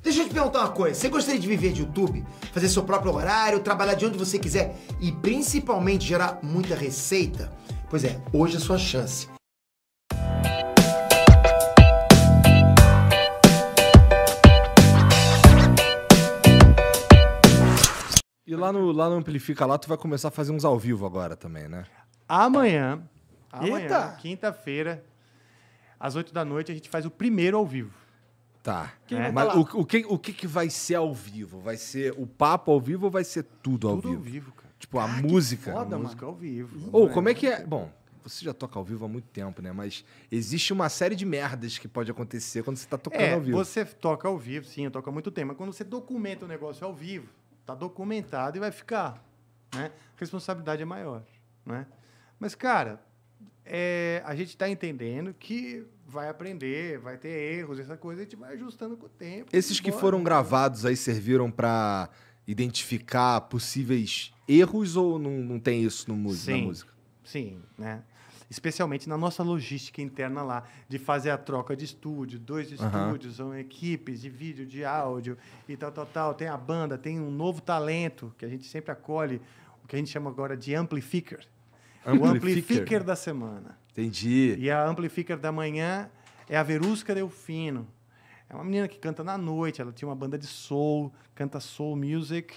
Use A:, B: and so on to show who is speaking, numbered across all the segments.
A: Deixa eu te perguntar uma coisa. Você gostaria de viver de YouTube? Fazer seu próprio horário, trabalhar de onde você quiser e principalmente gerar muita receita? Pois é, hoje é sua chance. E lá no, lá no Amplifica, lá tu vai começar a fazer uns ao vivo agora também, né? Amanhã,
B: amanhã quinta-feira, às 8 da noite, a gente faz o primeiro ao vivo.
A: Tá. É. Mas o, o, que, o que, que vai ser ao vivo? Vai ser o papo ao vivo ou vai ser tudo ao tudo vivo? Tudo ao vivo, cara. Tipo, ah, a música. Foda, a música mano. ao
B: vivo. Ou oh, é como é que
A: é. Bom, você já toca ao vivo há muito tempo, né? Mas existe uma série de merdas que pode acontecer quando você está tocando é, ao vivo. Você toca ao
B: vivo, sim, eu toco há muito tempo. Mas quando você documenta o negócio ao vivo, tá documentado e vai ficar. Né? A responsabilidade é maior. Né? Mas, cara, é, a gente está entendendo que vai aprender, vai ter erros, essa coisa a gente vai ajustando com o tempo. Esses que foram gravados
A: aí serviram para identificar possíveis erros ou não, não tem isso no sim, na música?
B: Sim, né? Especialmente na nossa logística interna lá, de fazer a troca de estúdio, dois uhum. estúdios, são equipes de vídeo, de áudio e tal, tal, tal. Tem a banda, tem um novo talento que a gente sempre acolhe, o que a gente chama agora de amplificer
A: O amplificer
B: da semana.
A: Entendi.
B: E a Amplifica da manhã é a Verusca Delfino. É uma menina que canta na noite, ela tinha uma banda de soul, canta soul music.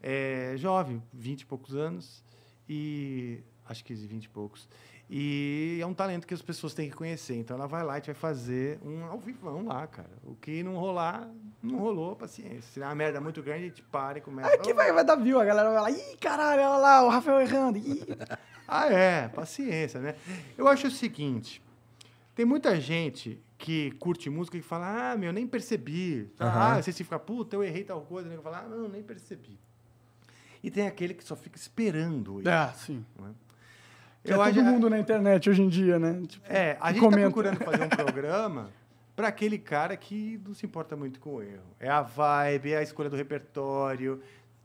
B: É jovem, 20 e poucos anos. E acho que vinte e poucos. E é um talento que as pessoas têm que conhecer. Então ela vai lá e vai fazer um ao vivão lá, cara. O que não rolar, não rolou, paciência. Se der uma merda muito grande, a gente para e começa.
C: Aqui vai, vai dar view, a galera vai lá, ih, caralho, olha lá, o Rafael errando. Ih.
B: ah, é, paciência, né? Eu acho o seguinte: tem muita gente que curte música e fala, ah, meu, nem percebi. Uhum. Ah, você se fica, puta, eu errei tal coisa, né? Eu falo, ah, não, nem percebi. E tem aquele que só
C: fica esperando. Ele, é, sim. Né? É todo mundo na internet hoje em dia, né? Tipo, é, a gente está tá procurando fazer
B: um programa para aquele cara que não se importa muito com o erro. É a vibe, é a escolha do repertório,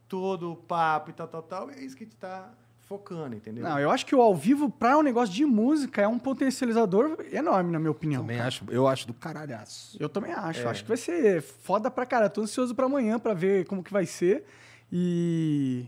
B: todo o papo e tal, tal, tal. É isso que a gente tá focando, entendeu? Não, eu
C: acho que o ao vivo para um negócio de música é um potencializador enorme, na minha opinião. Também cara. acho, eu acho do caralhaço. Eu também acho, é. acho que vai ser foda pra cara. Tô ansioso para amanhã para ver como que vai ser e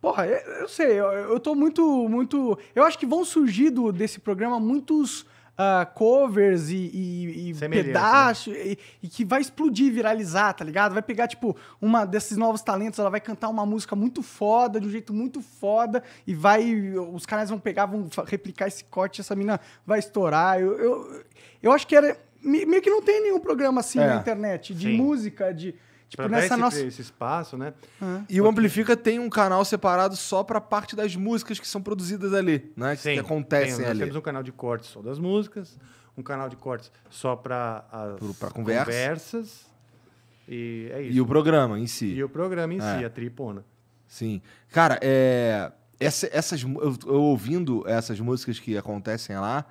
C: Porra, é, eu sei, eu, eu tô muito, muito. Eu acho que vão surgir do, desse programa muitos uh, covers e, e, e né? pedaços né? e, e, que vai explodir, viralizar, tá ligado? Vai pegar, tipo, uma desses novos talentos, ela vai cantar uma música muito foda, de um jeito muito foda, e vai. Os canais vão pegar, vão replicar esse corte, essa mina vai estourar. Eu, eu, eu acho que era. Meio que não tem nenhum programa assim é. na internet, de Sim.
A: música, de Tipo, pra nessa esse, nossa... esse
B: espaço, né? É.
A: E o Amplifica tem um canal separado só pra parte das músicas que são produzidas ali, né? Sim, que acontecem tem, ali. Nós temos um
B: canal de cortes só das músicas, um canal de cortes só para as conversa. conversas. E é isso. E o programa em si. E o programa em é. si, a
A: tripona. Sim. Cara, é... Essa, essas, eu, eu ouvindo essas músicas que acontecem lá,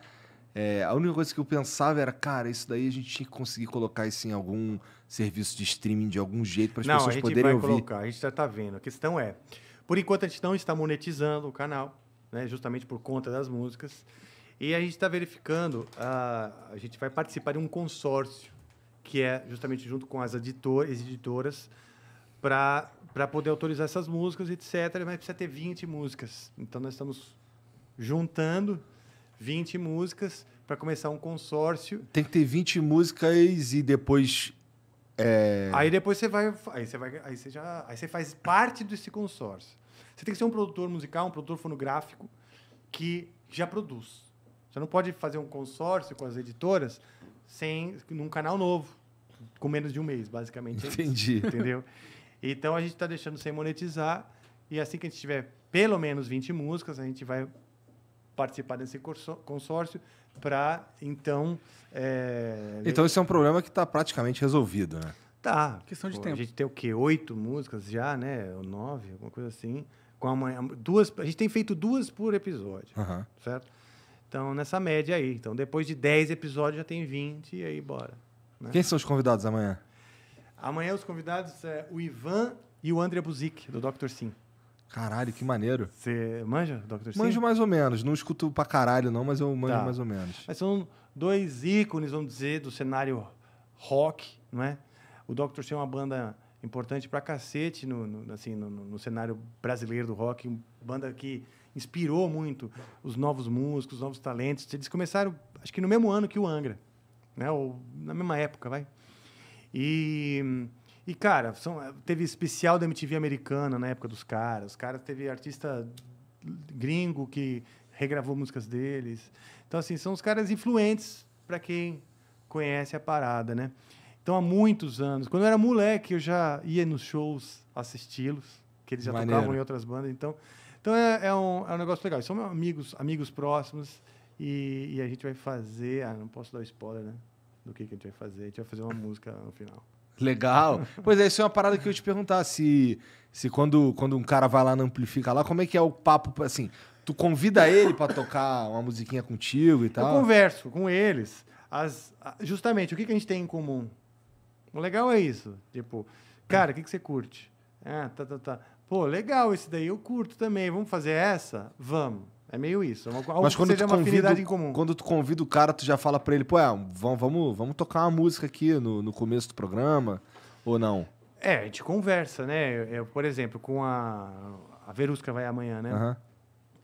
A: é, a única coisa que eu pensava era, cara, isso daí a gente tinha que conseguir colocar isso em algum serviço de streaming de algum jeito para as pessoas poderem ouvir. Não, a gente vai ouvir. colocar, a gente já está vendo. A questão é, por enquanto a gente
B: não está monetizando o canal, né, justamente por conta das músicas. E a gente está verificando, a, a gente vai participar de um consórcio, que é justamente junto com as editor, editoras, para poder autorizar essas músicas, etc. Mas precisa ter 20 músicas. Então nós estamos juntando 20 músicas para começar um consórcio.
A: Tem que ter 20 músicas e depois. É...
B: Aí depois você vai. Aí você vai. Aí você já. Aí você faz parte desse consórcio. Você tem que ser um produtor musical, um produtor fonográfico que já produz. Você não pode fazer um consórcio com as editoras sem num canal novo, com menos de um mês, basicamente. É Entendi. Isso, entendeu? Então a gente está deixando sem monetizar e assim que a gente tiver pelo menos 20 músicas, a gente vai participar desse consórcio para, então... É... Então, esse
A: é um problema que está praticamente resolvido, né?
B: Tá. Questão de Pô, tempo. A gente tem o quê? Oito músicas já, né? Ou nove, alguma coisa assim. Com a, duas, a gente tem feito duas por episódio, uhum. certo? Então, nessa média aí. Então, depois de dez episódios, já tem vinte e aí bora.
A: Né? Quem são os convidados amanhã?
B: Amanhã os convidados é o Ivan e o André Buzik, do Dr. Sim. Caralho, que maneiro. Você manja, Dr. Sim? Manjo
A: mais ou menos. Não escuto pra caralho, não, mas eu manjo tá. mais ou menos.
B: Mas são dois ícones, vamos dizer, do cenário rock, não é? O Dr. Sim é uma banda importante pra cacete no, no assim, no, no, cenário brasileiro do rock. Banda que inspirou muito os novos músicos, os novos talentos. Eles começaram, acho que no mesmo ano que o Angra, né? Ou na mesma época, vai. E hum, e, cara, são, eh, teve especial da MTV americana na época dos caras. Os caras teve artista gringo que regravou músicas deles. Então, assim, são os caras influentes para quem conhece a parada, né? Então, há muitos anos. Quando eu era moleque, eu já ia nos shows assisti-los, que eles já Maneiro. tocavam em outras bandas. Então, então é, é, um, é um negócio legal. São amigos, amigos próximos. E, e a gente vai fazer. Ah, não posso dar spoiler, né? Do que, que a gente vai fazer. A gente vai fazer uma música no final.
A: Legal. Pois é, isso é uma parada que eu ia te perguntar se se quando, quando um cara vai lá no Amplifica lá, como é que é o papo assim? Tu convida ele para tocar uma musiquinha contigo e tal? Eu converso com eles. As, justamente, o que, que a gente tem em comum? O legal é isso.
B: Tipo, cara, o que, que você curte? Ah, tá, tá, tá. Pô, legal esse daí, eu curto também. Vamos fazer essa? Vamos. É meio isso. É uma, algo Mas quando que seja uma afinidade em comum.
A: Quando tu convida o cara, tu já fala pra ele, pô, é, vamos, vamos, vamos tocar uma música aqui no, no começo do programa, ou não?
B: É, a gente conversa, né? Eu, eu, por exemplo, com a. A Verusca vai amanhã, né? Uhum.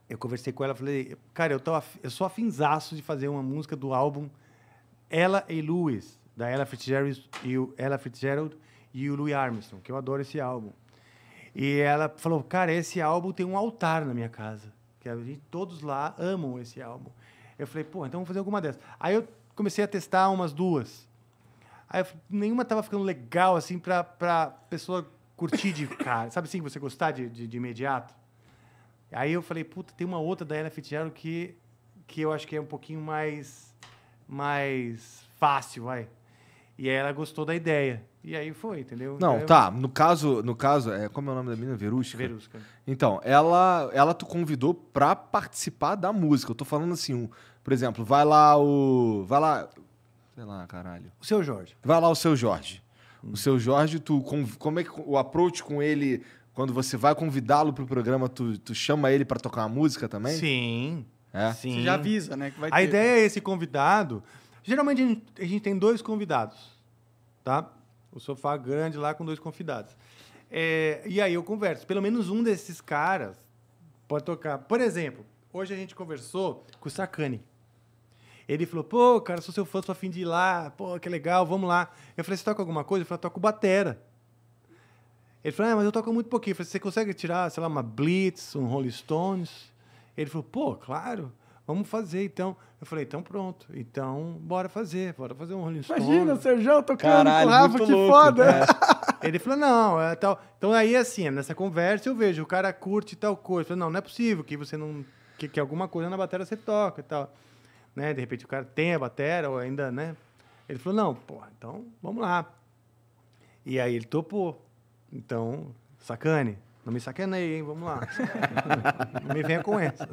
B: Eu conversei com ela, falei, cara, eu, tô af... eu sou afinzaço de fazer uma música do álbum Ela e Louis, da Ella Fitzgerald e o, Ella Fitzgerald e o Louis Armstrong, que eu adoro esse álbum. E ela falou, cara, esse álbum tem um altar na minha casa que a gente, todos lá amam esse álbum. Eu falei, pô, então vamos fazer alguma dessas. Aí eu comecei a testar umas duas. Aí eu, nenhuma tava ficando legal, assim, pra, pra pessoa curtir de cara. Sabe assim, você gostar de, de, de imediato? Aí eu falei, puta, tem uma outra da Ella Fitzgerald que, que eu acho que é um pouquinho mais, mais fácil, vai. E aí ela gostou da ideia. E aí foi, entendeu? Não, tá.
A: No caso, no caso, é, como é o nome da menina? Verusca? Verusca. Então, ela, ela tu convidou pra participar da música. Eu tô falando assim, um, por exemplo, vai lá o. Vai lá. Sei lá, caralho. O seu Jorge. Vai lá o seu Jorge. Hum. O seu Jorge, tu. Como é que o approach com ele. Quando você vai convidá-lo pro programa, tu, tu chama ele para tocar uma música também?
C: Sim. É? Sim. Você já avisa, né? a ter... ideia é
A: esse
B: convidado. Geralmente a gente, a gente tem dois convidados, tá? O sofá grande lá com dois convidados. É, e aí eu converso. Pelo menos um desses caras pode tocar. Por exemplo, hoje a gente conversou com o Sakane. Ele falou, pô, cara, sou seu fã, sou afim de ir lá, pô, que legal, vamos lá. Eu falei, você toca alguma coisa? Ele falou, toco batera. Ele falou, ah, mas eu toco muito pouquinho. Eu falei, você consegue tirar, sei lá, uma Blitz, um Rolling Stones? Ele falou, pô, claro. Vamos fazer, então. Eu falei, então pronto. Então, bora fazer, bora fazer um Rolling Stone. Imagina, o tocando com o Rafa, que louco, foda. Né? Ele falou, não, é tal. Então aí, assim, nessa conversa eu vejo, o cara curte tal coisa. Eu falei, não, não é possível que você não. Que, que alguma coisa na bateria você toca e tal. Né? De repente o cara tem a bateria, ou ainda, né? Ele falou, não, porra, então vamos lá. E aí ele topou. Então, sacane. Não me sacanei, hein? Vamos lá.
D: não me
C: venha com essa.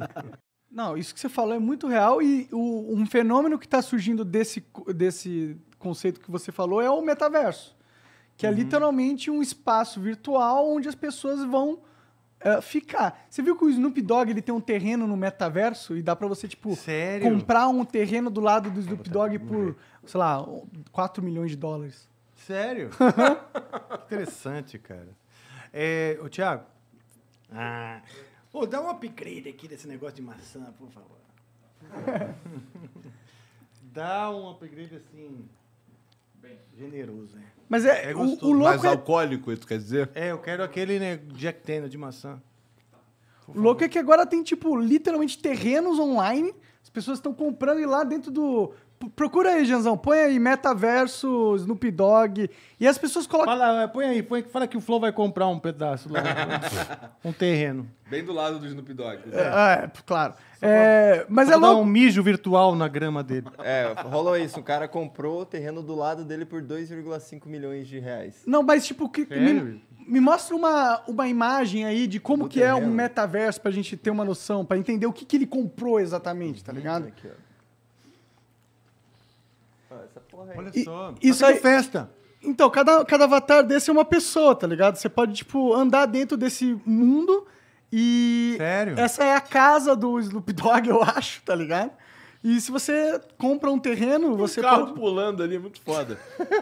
C: Não, isso que você falou é muito real e o, um fenômeno que está surgindo desse, desse conceito que você falou é o metaverso, que é uhum. é literalmente um espaço virtual onde as pessoas vão uh, ficar. Você viu que o Snoop Dogg ele tem um terreno no metaverso e dá para você, tipo, Sério? comprar um terreno do lado do é Snoop Dogg por, sei lá, 4 milhões de dólares.
B: Sério? Interessante, cara. É, ô, Thiago, ah, Ô, dá um upgrade aqui desse negócio de maçã, por favor. dá um upgrade assim. Bem. Generoso,
C: né?
A: Mas é, é o, o louco mais é... alcoólico, é isso quer dizer? É,
B: eu quero aquele né, Jack Daniel de maçã.
C: O louco é que agora tem, tipo, literalmente terrenos online. As pessoas estão comprando e lá dentro do Procura aí, Janzão. Põe aí metaverso, Snoop Dogg. E as pessoas colocam.
B: Fala, é, põe aí, põe, fala que o Flow vai comprar um pedaço lá. um terreno.
A: Bem do lado do Snoop Dogg. É, é. é claro. É, mas é louco. um
B: mijo virtual na grama dele.
A: É, rolou isso. O cara comprou o terreno do lado dele por 2,5 milhões de reais.
C: Não, mas tipo, que, me, me, mostra uma, uma imagem aí de como do que terreno. é um metaverso pra gente ter uma noção, pra entender o que, que ele comprou exatamente, tá hum, ligado? Aqui, ó. Olha e,
D: só. Tá isso aí,
C: festa. Então, cada, cada avatar desse é uma pessoa, tá ligado? Você pode, tipo, andar dentro desse mundo e. Sério? Essa é a casa do Snoop Dogg, eu acho, tá ligado? E se você compra um terreno, um você carro pode...
A: pulando ali, muito foda.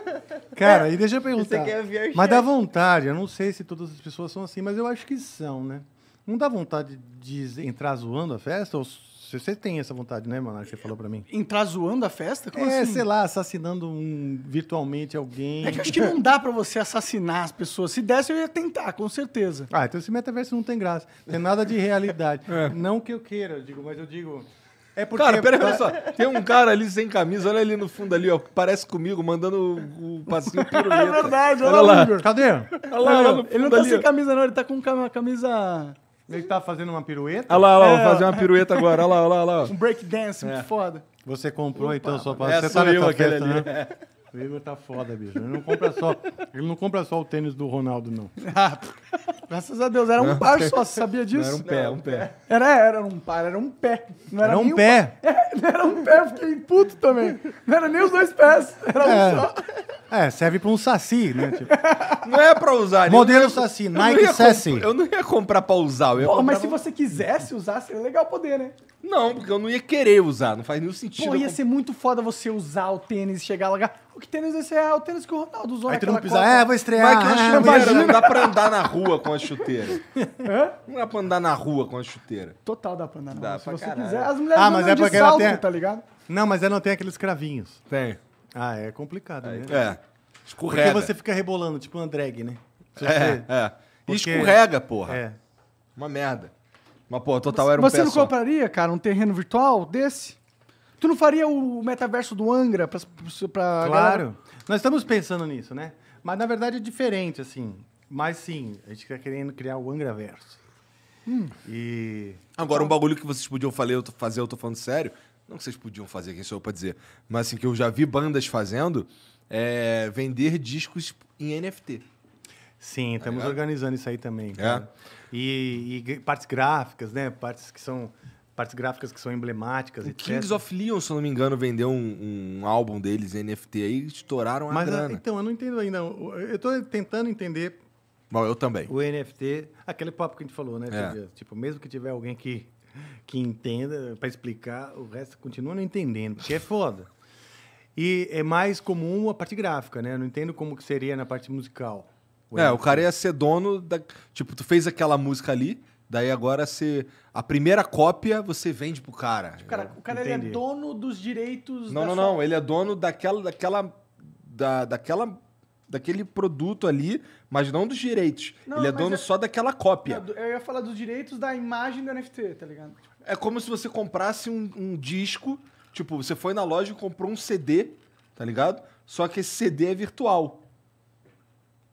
C: Cara, é, e deixa eu perguntar. Você quer
A: viajar. Mas dá
B: vontade, eu não sei se todas as pessoas são assim, mas eu acho que são, né? Não dá vontade de entrar zoando a festa ou você tem essa vontade, né, Que Você falou pra mim.
C: Entrar zoando a festa? Como é, assim? sei
B: lá, assassinando um, virtualmente alguém. É que acho que não
C: dá pra você assassinar as pessoas. Se desse, eu ia tentar, com certeza. Ah, então esse metaverso não tem graça. Não tem nada de
B: realidade. É. Não que eu queira, eu digo, mas eu digo. É porque... Cara, pera aí, tá só. Tem um
A: cara ali sem camisa, olha ali no fundo ali, ó, parece comigo, mandando o, o passinho piruleta. É verdade, olha, olha lá. lá. Cadê? Olha lá, lá ele não tá ali, sem
C: camisa, não, ele tá com uma camisa ele tá fazendo uma pirueta?
B: Olha lá, olha lá, vou é. fazer uma pirueta agora. Olha lá, olha lá. Olha lá. Um breakdance, muito é. foda. Você comprou, Opa, então, sua parte. É, você tá na tua ali. né? O Igor tá foda, bicho. Ele não compra só, ele não compra só o tênis do Ronaldo, não.
C: Ah, graças a Deus, era um par só, você sabia disso? Era um pé, era um pé. Era, era um par, era um pé. Não era, era um pé. Um... É, era um pé, eu fiquei puto também. Não era nem os dois pés, era é. um só.
B: É, serve pra um saci, né? Tipo.
A: Não
C: é pra usar. Modelo ia, saci, Nike Sassy.
A: Eu não ia comprar pra usar. Eu ia Pô, mas pra... se
C: você quisesse usar, seria legal poder, né?
A: Não, porque eu não ia querer usar, não faz nenhum sentido. Pô, ia comp... ser
C: muito foda você usar o tênis e chegar lá... O que tênis esse é o tênis que o Ronaldo usou Aí tu não pisa, é, vou estrear. Vai que uma é, chuteira, imagina. não dá pra andar na
A: rua com a chuteira. Hã? Não dá pra andar na rua com a chuteira. Total dá pra andar na Dá rua, se você caralho. quiser. As ah, mulheres Ah, mas é de porque ela tem- tá ligado? Não,
B: mas ela não tem aqueles cravinhos. Tem. Ah, é complicado, né? É. Porque você fica rebolando, tipo
A: uma drag, né? É, você- É, é. E Porque- escorrega, porra. É. Uma merda. Mas, pô, total era um você pé não só.
C: compraria, cara, um terreno virtual desse? Tu não faria o metaverso do Angra pra, pra Claro. Galera? Nós estamos pensando nisso, né? Mas, na verdade, é
B: diferente, assim. Mas, sim, a gente está querendo criar o Angraverso.
A: Hum. E... Agora, um bagulho que vocês podiam fazer, eu tô falando sério. Não que vocês podiam fazer, quem sou eu pra dizer. Mas, assim, que eu já vi bandas fazendo é vender discos em NFT. Sim, tá estamos é. organizando isso aí também. É.
B: E, e, partes gráficas, né? Partes que são partes gráficas que são emblemáticas. e Kings
A: of Leon, se não me engano, vendeu um, um álbum deles NFT aí, estouraram a Mas, grana. Ah,
B: então, eu não entendo ainda. Eu estou tentando entender.
A: Bom, eu também. O NFT, aquele papo que a gente falou, né? É. Tipo, tipo mesmo
B: que tiver alguém que, que entenda para explicar, o resto continua não entendendo, porque é foda. E é mais comum a parte gráfica, né? Eu não entendo como que seria na parte musical.
A: O é, NFT. o cara ia ser dono da. Tipo, tu fez aquela música ali, Daí agora você. A primeira cópia você vende pro cara. O cara, o cara é dono
C: dos direitos. Não, não, sua... não.
A: Ele é dono daquela. daquela. Da, daquela daquele produto ali, mas não dos direitos. Não, ele é dono é... só daquela cópia. Não,
C: eu ia falar dos direitos da imagem do NFT, tá ligado?
A: É como se você comprasse um, um, disco, tipo, você foi na loja e comprou um CD, tá ligado? Só que esse CD é virtual.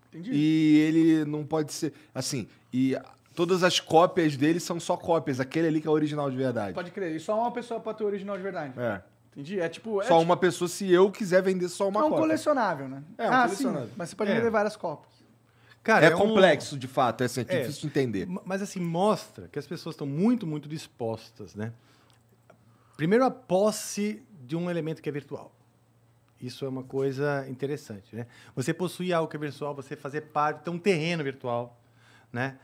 C: Entendi. E
A: ele não pode ser. Assim, e Todas as cópias dele são só cópias. Aquele ali que é o original de verdade.
C: Pode crer. E só uma pessoa pode ter o original de verdade. É. Entendi. É tipo. É só tipo... uma
A: pessoa se eu quiser vender só uma é um cópia. É um
C: colecionável, né? É um ah, colecionável. Sim, mas você pode é. vender várias cópias.
A: Cara, é, é complexo, um... de fato, é, assim, é, é. difícil de entender. Mas assim, mostra que as pessoas
B: estão muito, muito dispostas, né? Primeiro, a posse de um elemento que é virtual. Isso é uma coisa interessante, né? Você possuir algo que é virtual, você fazer parte, ter um terreno virtual, né?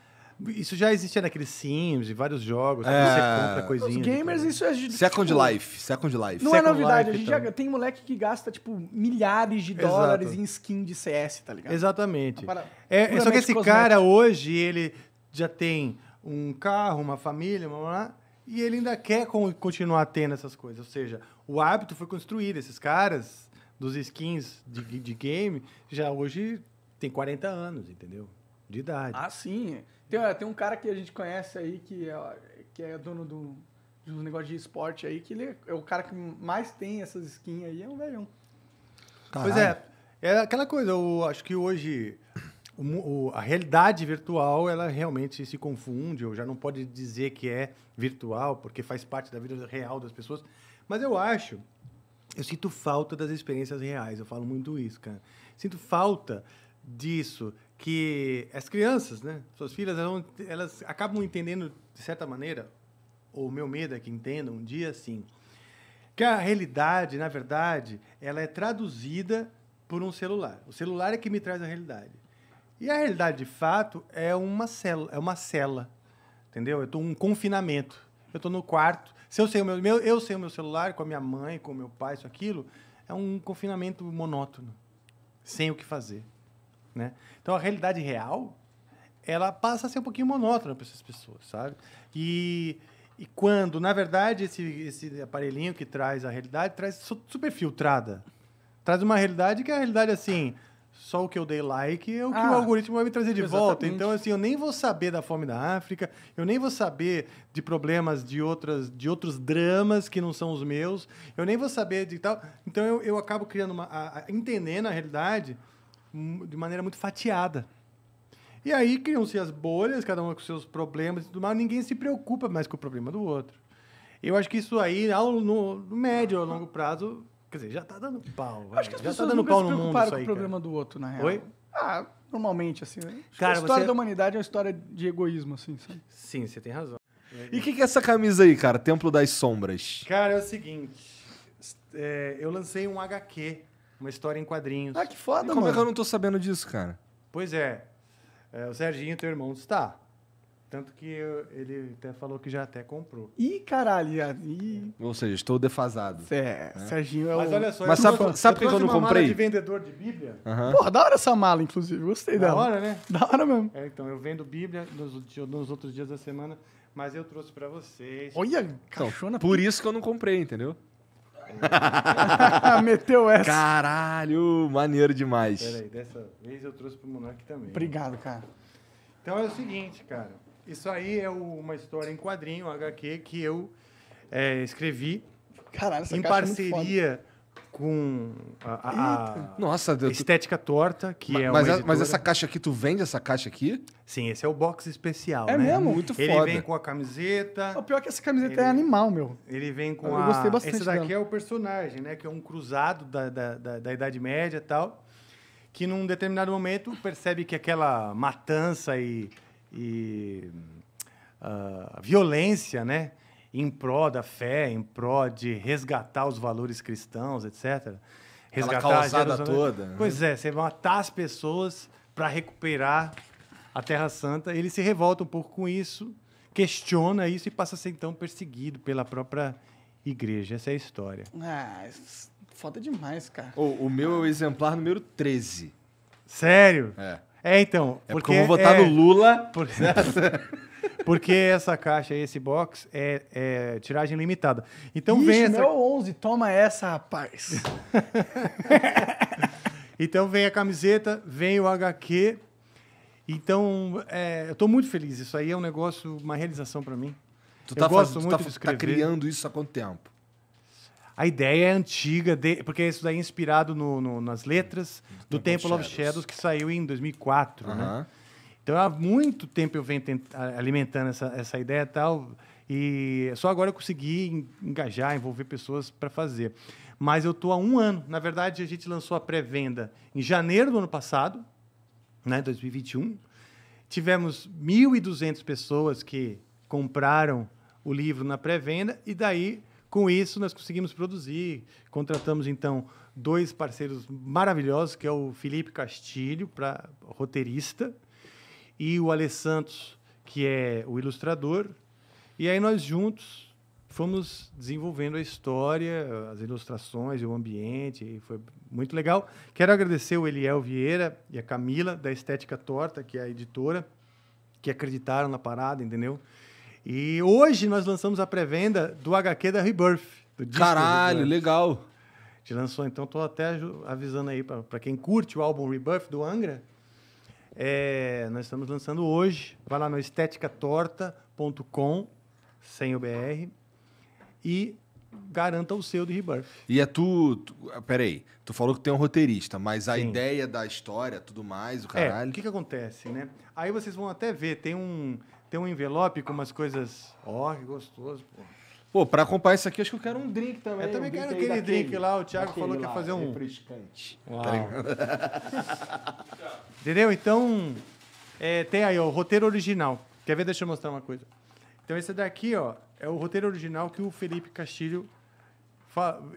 B: Isso já existia naqueles Sims e vários jogos. É... Você compra coisinhas. Os gamers,
A: isso é. Tipo, Second Life. Second
B: Life. Não é Second é novidade. Life, a gente então. já
C: tem moleque que gasta, tipo, milhares de dólares Exato. em skin de CS, tá ligado?
B: Exatamente.
C: É, só que esse cosmético. cara
B: hoje, ele já tem um carro, uma família, blá, blá, e ele ainda quer continuar tendo essas coisas. Ou seja, o hábito foi construído. Esses caras dos skins de, de game já hoje tem 40 anos, entendeu? De idade. Ah,
C: sim. Tem, tem um cara que a gente conhece aí que é, que é dono do, de um negócio de esporte aí, que ele é o cara que mais tem essas skins aí, é um velhão.
B: Caralho. Pois é, é aquela coisa, eu acho que hoje o, o, a realidade virtual, ela realmente se confunde, ou já não pode dizer que é virtual, porque faz parte da vida real das pessoas. Mas eu acho, eu sinto falta das experiências reais, eu falo muito isso, cara. Sinto falta disso, que as crianças, né, suas filhas, elas, elas acabam entendendo de certa maneira, ou meu medo é que entendam um dia assim, que a realidade, na verdade, ela é traduzida por um celular. O celular é que me traz a realidade. E a realidade, de fato, é uma cela, é uma cela, entendeu? Eu estou um confinamento. Eu estou no quarto. Se eu sei o meu, meu, eu sei o meu celular com a minha mãe, com o meu pai, isso aquilo, é um confinamento monótono, sem o que fazer. Né? Então, a realidade real, ela passa a ser um pouquinho monótona para essas pessoas, sabe? E, e quando, na verdade, esse, esse aparelhinho que traz a realidade, traz super filtrada. Traz uma realidade que é a realidade, assim, só o que eu dei like é o que ah, o algoritmo vai me trazer de exatamente. volta. Então, assim, eu nem vou saber da fome da África, eu nem vou saber de problemas de, outras, de outros dramas que não são os meus, eu nem vou saber de tal. Então, eu, eu acabo criando uma. A, a, entendendo a realidade de maneira muito fatiada. E aí criam-se as bolhas, cada uma com seus problemas e tudo mais, ninguém se preocupa mais com o problema do outro. Eu acho que isso aí, ao, no, médio, a longo prazo, quer dizer, já tá dando pau. acho que as já tá pessoas tá dando pau se no mundo aí, com o problema cara. do outro, na real. Oi?
C: Ah, normalmente, assim. Né? Cara, a história você... da humanidade é uma história de egoísmo, assim. Sabe? Sim, você tem razão. E
A: o que, que é essa camisa aí, cara? Templo das Sombras.
B: Cara, é o seguinte. É, eu lancei um HQ uma história em quadrinhos. Ah, que foda, e como mano. Como é que eu não
A: tô sabendo disso, cara?
B: Pois é. é o Serginho, teu irmão, está. Tanto que eu, ele até falou que já até comprou.
C: Ih, caralho, Ih.
A: Ou seja, estou defasado. é, né? Serginho
C: é Mas olha só, Mas eu sabe, sabe por que eu não comprei? Mala de vendedor de Bíblia. Uhum. Porra, da hora essa mala, inclusive. Gostei
B: da dela. Da hora, né? Da hora mesmo. É, então, eu vendo Bíblia nos, nos outros dias da semana mas eu trouxe para vocês. Olha,
A: cachona. Então, por isso que eu não comprei, entendeu? Meteu essa. Caralho, maneiro demais. Peraí,
B: dessa vez eu trouxe pro Monark também. Obrigado, cara. Então é o seguinte, cara. Isso aí é uma história em quadrinho, HQ, que eu é, escrevi Caralho, essa em caixa é muito parceria com a, a Nossa, Deus, estética tu... torta, que mas, é mas, mas essa caixa aqui, tu vende essa caixa aqui? Sim, esse é o box especial, É né? mesmo? Muito ele foda. Ele vem com a camiseta... O pior é que essa camiseta é ele, é animal, meu. Ele vem com Eu a... Eu gostei bastante Esse daqui dela. é o personagem, né? Que é um cruzado da, da, da, da Idade Média e tal, que num determinado momento percebe que aquela matança e, e uh, violência, né? em pró da fé, em pró de resgatar os valores cristãos, etc. Resgatar Aquela causada a toda. Né? Pois é, você vai matar as pessoas para recuperar a Terra Santa. Ele se revolta um pouco com isso, questiona isso e passa a ser então perseguido pela própria igreja. Essa é a história.
C: Ah, é
A: foda demais, cara. Oh, o meu é o exemplar número 13. Sério? É. É, então. É porque, porque eu vou votar é... no Lula. Por... Porque essa caixa, esse
B: box, é, é tiragem limitada. Então Ixi, vem essa.
C: 11, toma essa, rapaz.
B: então vem a camiseta, vem o HQ. Então, é, eu estou muito feliz. Isso aí é um negócio, uma realização para mim.
A: Tu tá, eu gosto fazendo, muito tu tá, de tá escrever. tá criando isso há quanto tempo?
B: A ideia é antiga, de, porque isso daí é inspirado no, no nas letras do, do Temple, Temple of Shadows. Shadows. que saiu em 2004, uh -huh. né? Então, há muito tempo eu venho alimentando essa, essa ideia e tal, e só agora eu consegui engajar, envolver pessoas para fazer. Mas eu estou há um ano. Na verdade, a gente lançou a pré-venda em janeiro do ano passado, né, 2021. Tivemos 1.200 pessoas que compraram o livro na pré-venda, e daí, com isso, nós conseguimos produzir. Contratamos, então, dois parceiros maravilhosos, que é o Felipe Castilho, para roteirista, e o Ale Santos, que é o ilustrador. E aí nós juntos fomos desenvolvendo a história, as ilustrações, o ambiente, e foi muito legal. Quero agradecer o Eliel Vieira e a Camila da Estética Torta, que é a editora, que acreditaram na parada, entendeu? E hoje nós lançamos a pré-venda do HQ da Rebirth. Caralho, Rebirth. legal. A gente lançou, então estou até avisando aí para quem curte o álbum Rebirth do Angra, é, nós estamos lançando hoje. Vai lá no esteticatorta.com,
A: sem o BR, e garanta o seu de Rebirth. E é tu, tu. Peraí, tu falou que tem um roteirista, mas a Sim. ideia da história, tudo mais, o caralho.
B: É, o que, que acontece, né? Aí vocês vão até ver, tem um, tem um envelope com umas coisas.
A: Ó, oh, que gostoso, porra. Pô, pra acompanhar isso aqui, acho que eu quero um drink também. Eu também um quero aquele daquele, drink lá. O Thiago falou que ia fazer um. Refrescante. Uau. Tá Entendeu?
B: Então, é, tem aí, ó, o roteiro original. Quer ver? Deixa eu mostrar uma coisa. Então, esse daqui, ó, é o roteiro original que o Felipe Castilho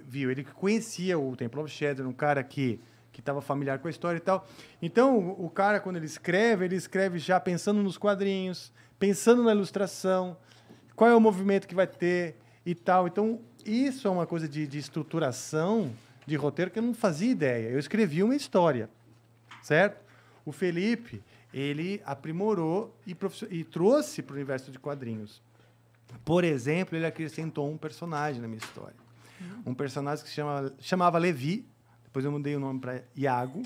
B: viu. Ele conhecia o Templo of Shadow, um cara que que estava familiar com a história e tal. Então, o cara, quando ele escreve, ele escreve já pensando nos quadrinhos, pensando na ilustração, qual é o movimento que vai ter, e tal. Então, isso é uma coisa de, de estruturação de roteiro que eu não fazia ideia. Eu escrevi uma história, certo? O Felipe, ele aprimorou e, e trouxe para o universo de quadrinhos. Por exemplo, ele acrescentou um personagem na minha história. Hum. Um personagem que chama, chamava Levi, depois eu mudei o nome para Iago.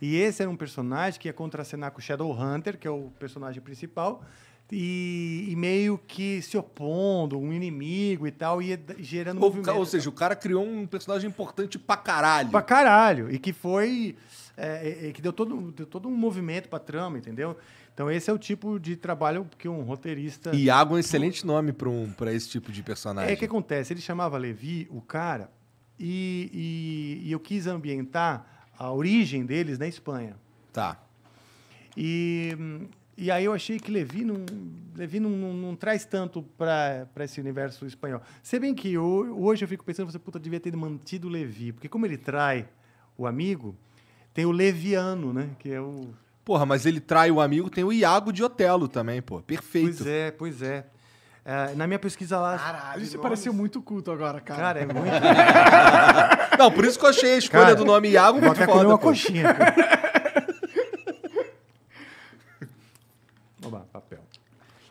B: E esse era um personagem que ia contracenar com o Shadowhunter, que é o personagem principal, e, e, meio que se opondo, um inimigo e tal, e é gerando ou, movimento. Ou seja, o cara criou um personagem importante pra caralho. Pra caralho. E que foi. É, é, é, que deu todo, deu todo um movimento pra trama, entendeu? Então esse é o tipo de trabalho que um roteirista. Iago é um excelente
A: nome pra, um, pra esse tipo de personagem. É o que
B: acontece, ele chamava Levi, o cara, e, e, e eu quis ambientar a origem deles na Espanha. Tá. E e aí eu achei que Levi não, Levi não, não, não traz tanto para esse universo espanhol. Se bem que eu, hoje eu fico pensando, você puta, devia ter mantido Levi,
A: porque como ele trai o amigo, tem o Leviano, né? Que é o. Porra, mas ele trai o amigo, tem o Iago de Otelo também, pô. Perfeito. Pois é, pois é. é na minha pesquisa lá. Caralho, isso pareceu muito culto agora, cara. Cara, é muito. não, por isso que eu achei a escolha cara, do nome Iago muito foda. uma coxinha.
C: Cara.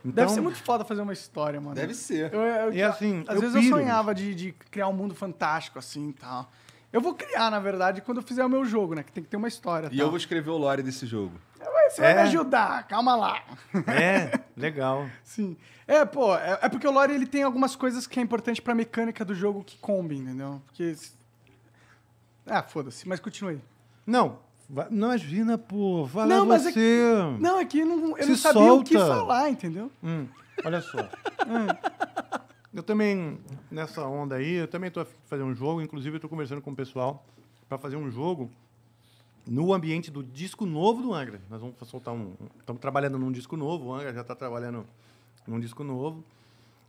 C: Então, deve ser muito foda fazer uma história, mano. Deve ser. Eu, eu, e assim, às vezes piro. eu sonhava de, de, criar um mundo fantástico, assim e tal. Eu vou criar, na verdade, quando eu fizer o meu jogo, né? Que tem que ter uma história. E tal. Tá? eu vou
A: escrever o lore desse jogo. É, você é. vai me é.
C: ajudar, calma lá.
A: É, legal.
C: Sim. É, pô, é, é, porque o lore ele tem algumas coisas que é importante pra mecânica do jogo que combina entendeu? Porque. Ah, foda-se, mas continue. Não, não, imagina, pô, vai não, lá é você. Aqui, não, aqui é não, eu Se não sabia solta. o que falar, entendeu? Hum, olha só. hum.
B: Eu também, nessa onda aí, eu também estou fazendo um jogo, inclusive eu estou conversando com o pessoal para fazer um jogo no ambiente do disco novo do Angra. Nós vamos soltar um... Estamos trabalhando num disco novo, o Angra já está trabalhando num disco novo.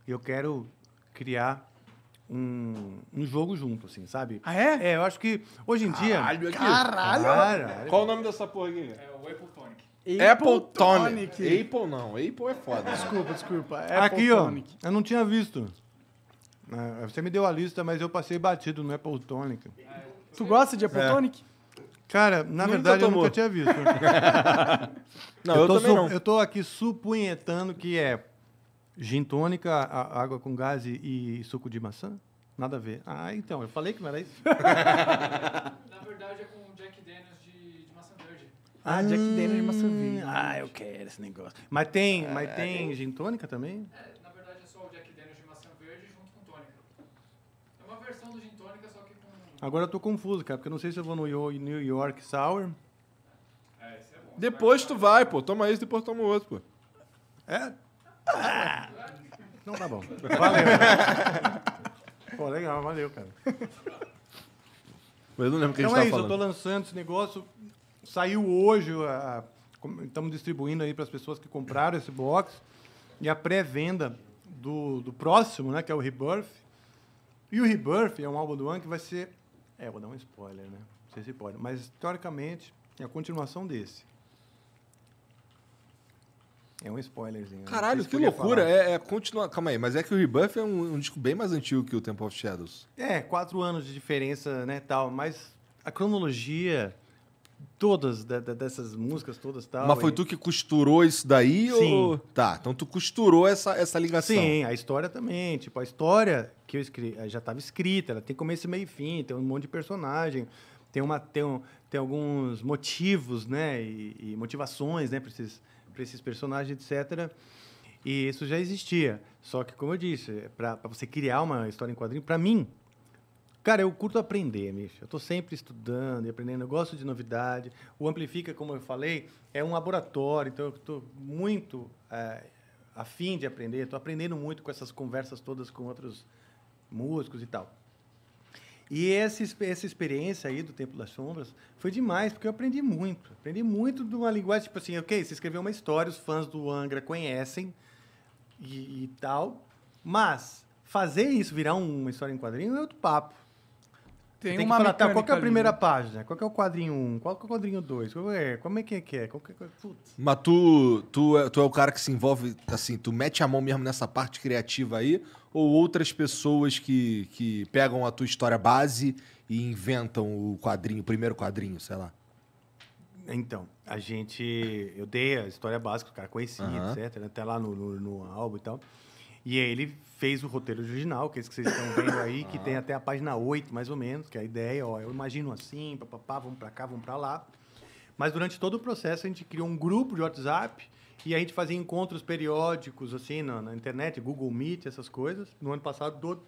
B: E eu quero criar um, um jogo junto, assim, sabe? Ah, é? É, eu acho que hoje em dia. Caralho, aqui. Caralho! Caralho.
A: Qual o nome dessa porra aqui? É o Apple Tonic. Apple, Apple Tonic. Tonic. Apple não, Apple é foda. Desculpa, desculpa. Apple aqui, Tonic.
D: ó,
B: eu não tinha visto. É, você me deu a lista, mas eu passei batido no Apple Tonic. Tu gosta de Apple é. Tonic? Cara, na nunca verdade tomou. eu nunca tinha visto. não, eu, eu, tô su- não. eu tô aqui supunhetando que é Gin tônica, a, água com gás e, e, suco de maçã? Nada a ver. Ah, então, eu falei que não era isso.
C: Na
D: verdade é com Jack Daniels de, de maçã verde.
B: Ah, Jack hum, Daniels de maçã verde. Ah, ah, eu quero esse negócio. Mas tem, ah, mas tem é... gin tônica também? É, na
D: verdade é só o
C: Jack Daniels de maçã verde junto com tônica.
B: É uma versão do gin tônica, só que com... Agora eu tô confuso, cara, porque eu não sei se eu vou no New York Sour...
C: É, esse é bom. Depois vai,
A: tu vai, pô. Toma esse, depois toma o outro, pô. É? Não, tá bom. Valeu. Pô, legal, valeu, cara. Mas eu não lembro o que então a gente é isso, falando. eu tô
B: lançando esse negócio. Saiu hoje, estamos distribuindo aí para as pessoas que compraram esse box. E a pré-venda do, do próximo, né, que é o Rebirth. E o Rebirth é um álbum do ano que vai ser... É, vou dar um spoiler, né? Não sei se pode. Mas, historicamente, é a continuação desse.
A: É um spoilerzinho. Né? Caralho, que loucura. É, é continua... Calma aí, mas é que o Rebuff é um, um, disco bem mais antigo que o Temple of Shadows.
B: É, quatro anos de diferença, né, tal. Mas a cronologia, todas de, de, dessas músicas, todas tal. Mas foi e... tu
A: que costurou isso daí? Sim. Ou... Tá, então tu costurou essa, essa ligação. Sim, a
B: história também. Tipo, a história que eu escrevi, eh, já estava escrita, ela tem começo, meio e fim, tem um monte de personagem tem uma tem, um, tem alguns motivos né e, e motivações né para esses para esses personagens, etc. E isso já existia. Só que, como eu disse, é para você criar uma história em quadrinho, para mim, cara, eu curto aprender, Micho. Eu estou sempre estudando e aprendendo. Eu gosto de novidade. O Amplifica, como eu falei, é um laboratório. Então, eu estou muito é, afim de aprender. Estou aprendendo muito com essas conversas todas com outros músicos e tal. E essa, essa experiência aí do Templo das Sombras foi demais, porque eu aprendi muito. Aprendi muito de uma linguagem, tipo assim, ok, você escreveu uma história, os fãs do Angra conhecem e, e tal, mas fazer isso virar uma história em quadrinho é outro papo. Tem, tem uma que falar, tá, qual que é a primeira ali. Né? página? Qual que é o quadrinho 1? Um? Qual que é o quadrinho 2? é? Como é que é que é? Qual é que é?
A: Putz. Mas tu, tu, é, tu é o cara que se envolve, assim, tu mete a mão mesmo nessa parte criativa aí? ou outras pessoas que, que pegam a tua história base e inventam o quadrinho, o primeiro quadrinho, sei lá? Então,
B: a gente. Eu dei a história básica, o cara conhecia, uhum. etc. Até lá no, no, no, álbum e tal. E aí ele fez o roteiro original, que é esse que vocês estão vendo aí, que uhum. tem até a página 8, mais ou menos, que é a ideia, ó, eu imagino assim, papapá, vamos para cá, vamos para lá. Mas durante todo o processo a gente criou um grupo de WhatsApp e a gente fazia encontros periódicos, assim, na, na internet, Google Meet, essas coisas, no ano passado todo,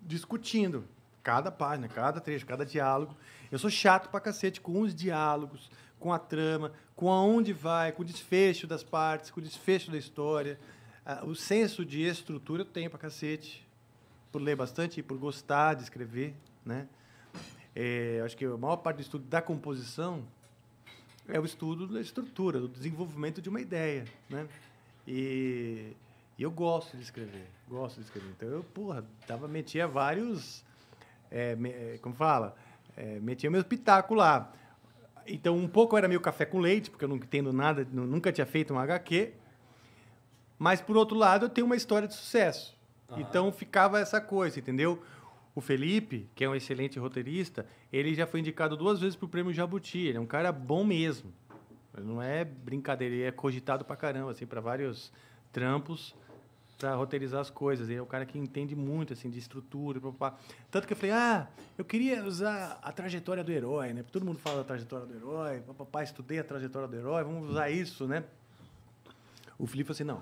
B: discutindo cada página, cada trecho, cada diálogo. Eu sou chato pra cacete com os diálogos, com a trama, com aonde vai, com o desfecho das partes, com o desfecho da história. Ah, o senso de estrutura eu tenho pra cacete, por ler bastante e por gostar de escrever, né? É, acho que a maior parte do estudo da composição é o estudo da estrutura, do desenvolvimento de uma ideia, né? E, e eu gosto de escrever, gosto de escrever. Então eu, porra, tava metia vários, é, me, é, como fala, é, metia meu pitaco lá. Então um pouco era meio café com leite, porque eu não entendo nada, nunca tinha feito um HQ. Mas por outro lado, eu tenho uma história de sucesso. Uhum. Então ficava essa coisa, entendeu? O Felipe, que é um excelente roteirista, ele já foi indicado duas vezes para o prêmio Jabuti. Ele é um cara bom mesmo. Ele não é brincadeira, ele é cogitado para caramba, assim, para vários trampos para roteirizar as coisas. Ele é um cara que entende muito, assim, de estrutura. Tanto que eu falei, ah, eu queria usar a trajetória do herói, né? Porque todo mundo fala da trajetória do herói, papapá, estudei a trajetória do herói, vamos usar isso, né? O Felipe falou assim, não,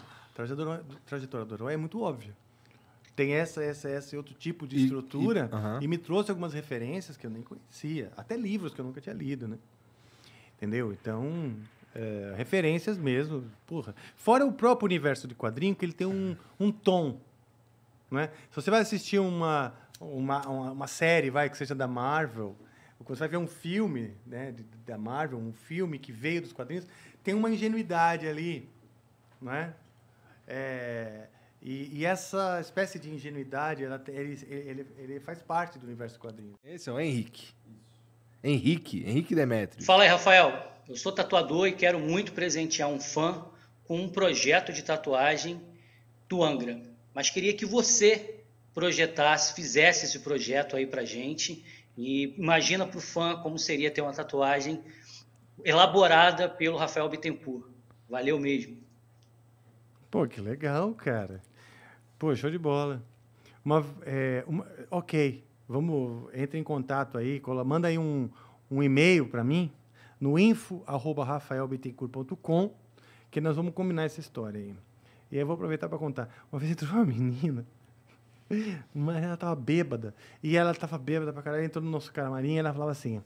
B: a trajetória do herói é muito óbvia tem essa, essa, essa e outro tipo de estrutura. E, uh -huh. e, me trouxe algumas referências que eu nem conhecia. Até livros que eu nunca tinha lido, né? Entendeu? Então, é, referências mesmo. Porra. Fora o próprio universo de quadrinho, que ele tem um, um tom. Né? Se você vai assistir uma, uma, uma, uma série, vai, que seja da Marvel quando você vai ver um filme né, da Marvel, um filme que veio dos quadrinhos, tem uma ingenuidade ali, não é? é e, e, essa espécie de ingenuidade, ela, ele, ele, ele, faz parte do universo quadrinho.
A: Esse é o Henrique. Henrique, Henrique Demetrio.
C: Fala aí, Rafael. Eu sou tatuador e quero muito presentear um fã com um projeto de tatuagem do Angra. Mas queria que você projetasse, fizesse esse projeto aí pra gente. E imagina para o fã como seria ter uma tatuagem elaborada pelo Rafael Bittencourt. Valeu mesmo.
B: Pô, que legal, cara. Pô, show de bola. Uma, é, uma, ok, vamos, entre em contato aí, cola, manda aí um, um e-mail para mim no info@rafaelbittencourt.com que nós vamos combinar essa história aí. E aí eu vou aproveitar para contar. Uma vez entrou uma menina, mas ela tava bêbada. E ela tava bêbada pra caralho, entrou no nosso camarim e ela falava assim: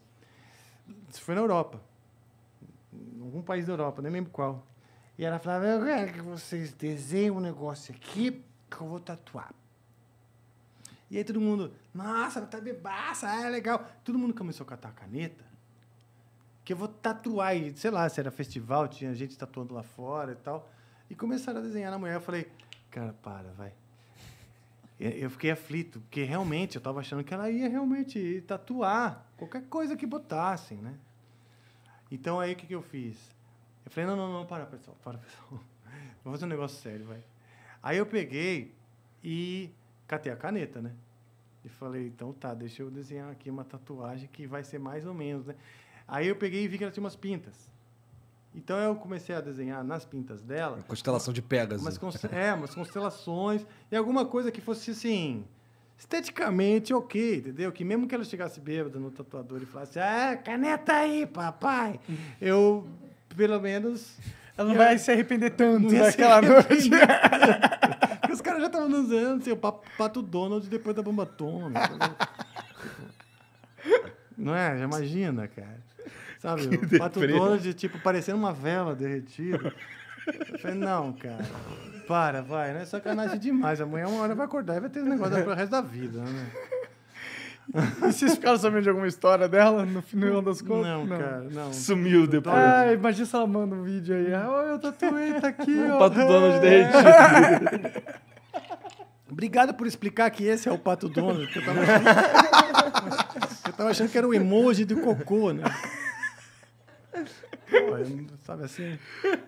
B: Isso foi na Europa. Algum país da Europa, nem lembro qual. E ela falava: Eu quero que vocês desenhem um negócio aqui que eu vou tatuar. E aí todo mundo, nossa, tá bebaça, é legal. Todo mundo começou a catar a caneta, que eu vou tatuar. E, sei lá, se era festival, tinha gente tatuando lá fora e tal. E começaram a desenhar na mulher. Eu falei, cara, para, vai. Eu fiquei aflito, porque realmente eu tava achando que ela ia realmente tatuar qualquer coisa que botassem, né? Então aí o que, que eu fiz? Eu falei, não, não, não, para, pessoal, para, pessoal. Vou fazer um negócio sério, vai. Aí eu peguei e catei a caneta, né? E falei, então tá, deixa eu desenhar aqui uma tatuagem que vai ser mais ou menos, né? Aí eu peguei e vi que ela tinha umas pintas. Então eu comecei a desenhar nas pintas dela. Uma
A: constelação de Pegas. Mas
B: É, umas constelações. E alguma coisa que fosse assim. Esteticamente ok, entendeu? Que mesmo que ela chegasse bêbada no tatuador e falasse, ah, caneta aí, papai! Eu, pelo menos, ela não vai se arrepender
C: tanto daquela noite.
B: os caras já estavam nos anos, assim, o Pato Donald depois da bomba atômica. Né? não é? Já imagina, cara. Sabe, que o deprê. Pato né? Donald, tipo, parecendo uma vela derretida. Eu falei, não, cara, para, vai, né é sacanagem demais. Amanhã uma
C: hora vai acordar e vai ter um negócio pro resto da vida, né? E vocês ficaram sabendo de alguma história dela no final das contas? Não, não, cara, não. Sumiu depois. Ah, imagina se ela manda um vídeo aí. Ah, oh, eu tatuei, tá, tá aqui, um ó. Pato Donald é. derretido.
B: Obrigado por explicar que esse é o Pato Donald. Eu tava achando, eu tava achando que era o emoji do cocô, né? Pô,
A: sabe assim?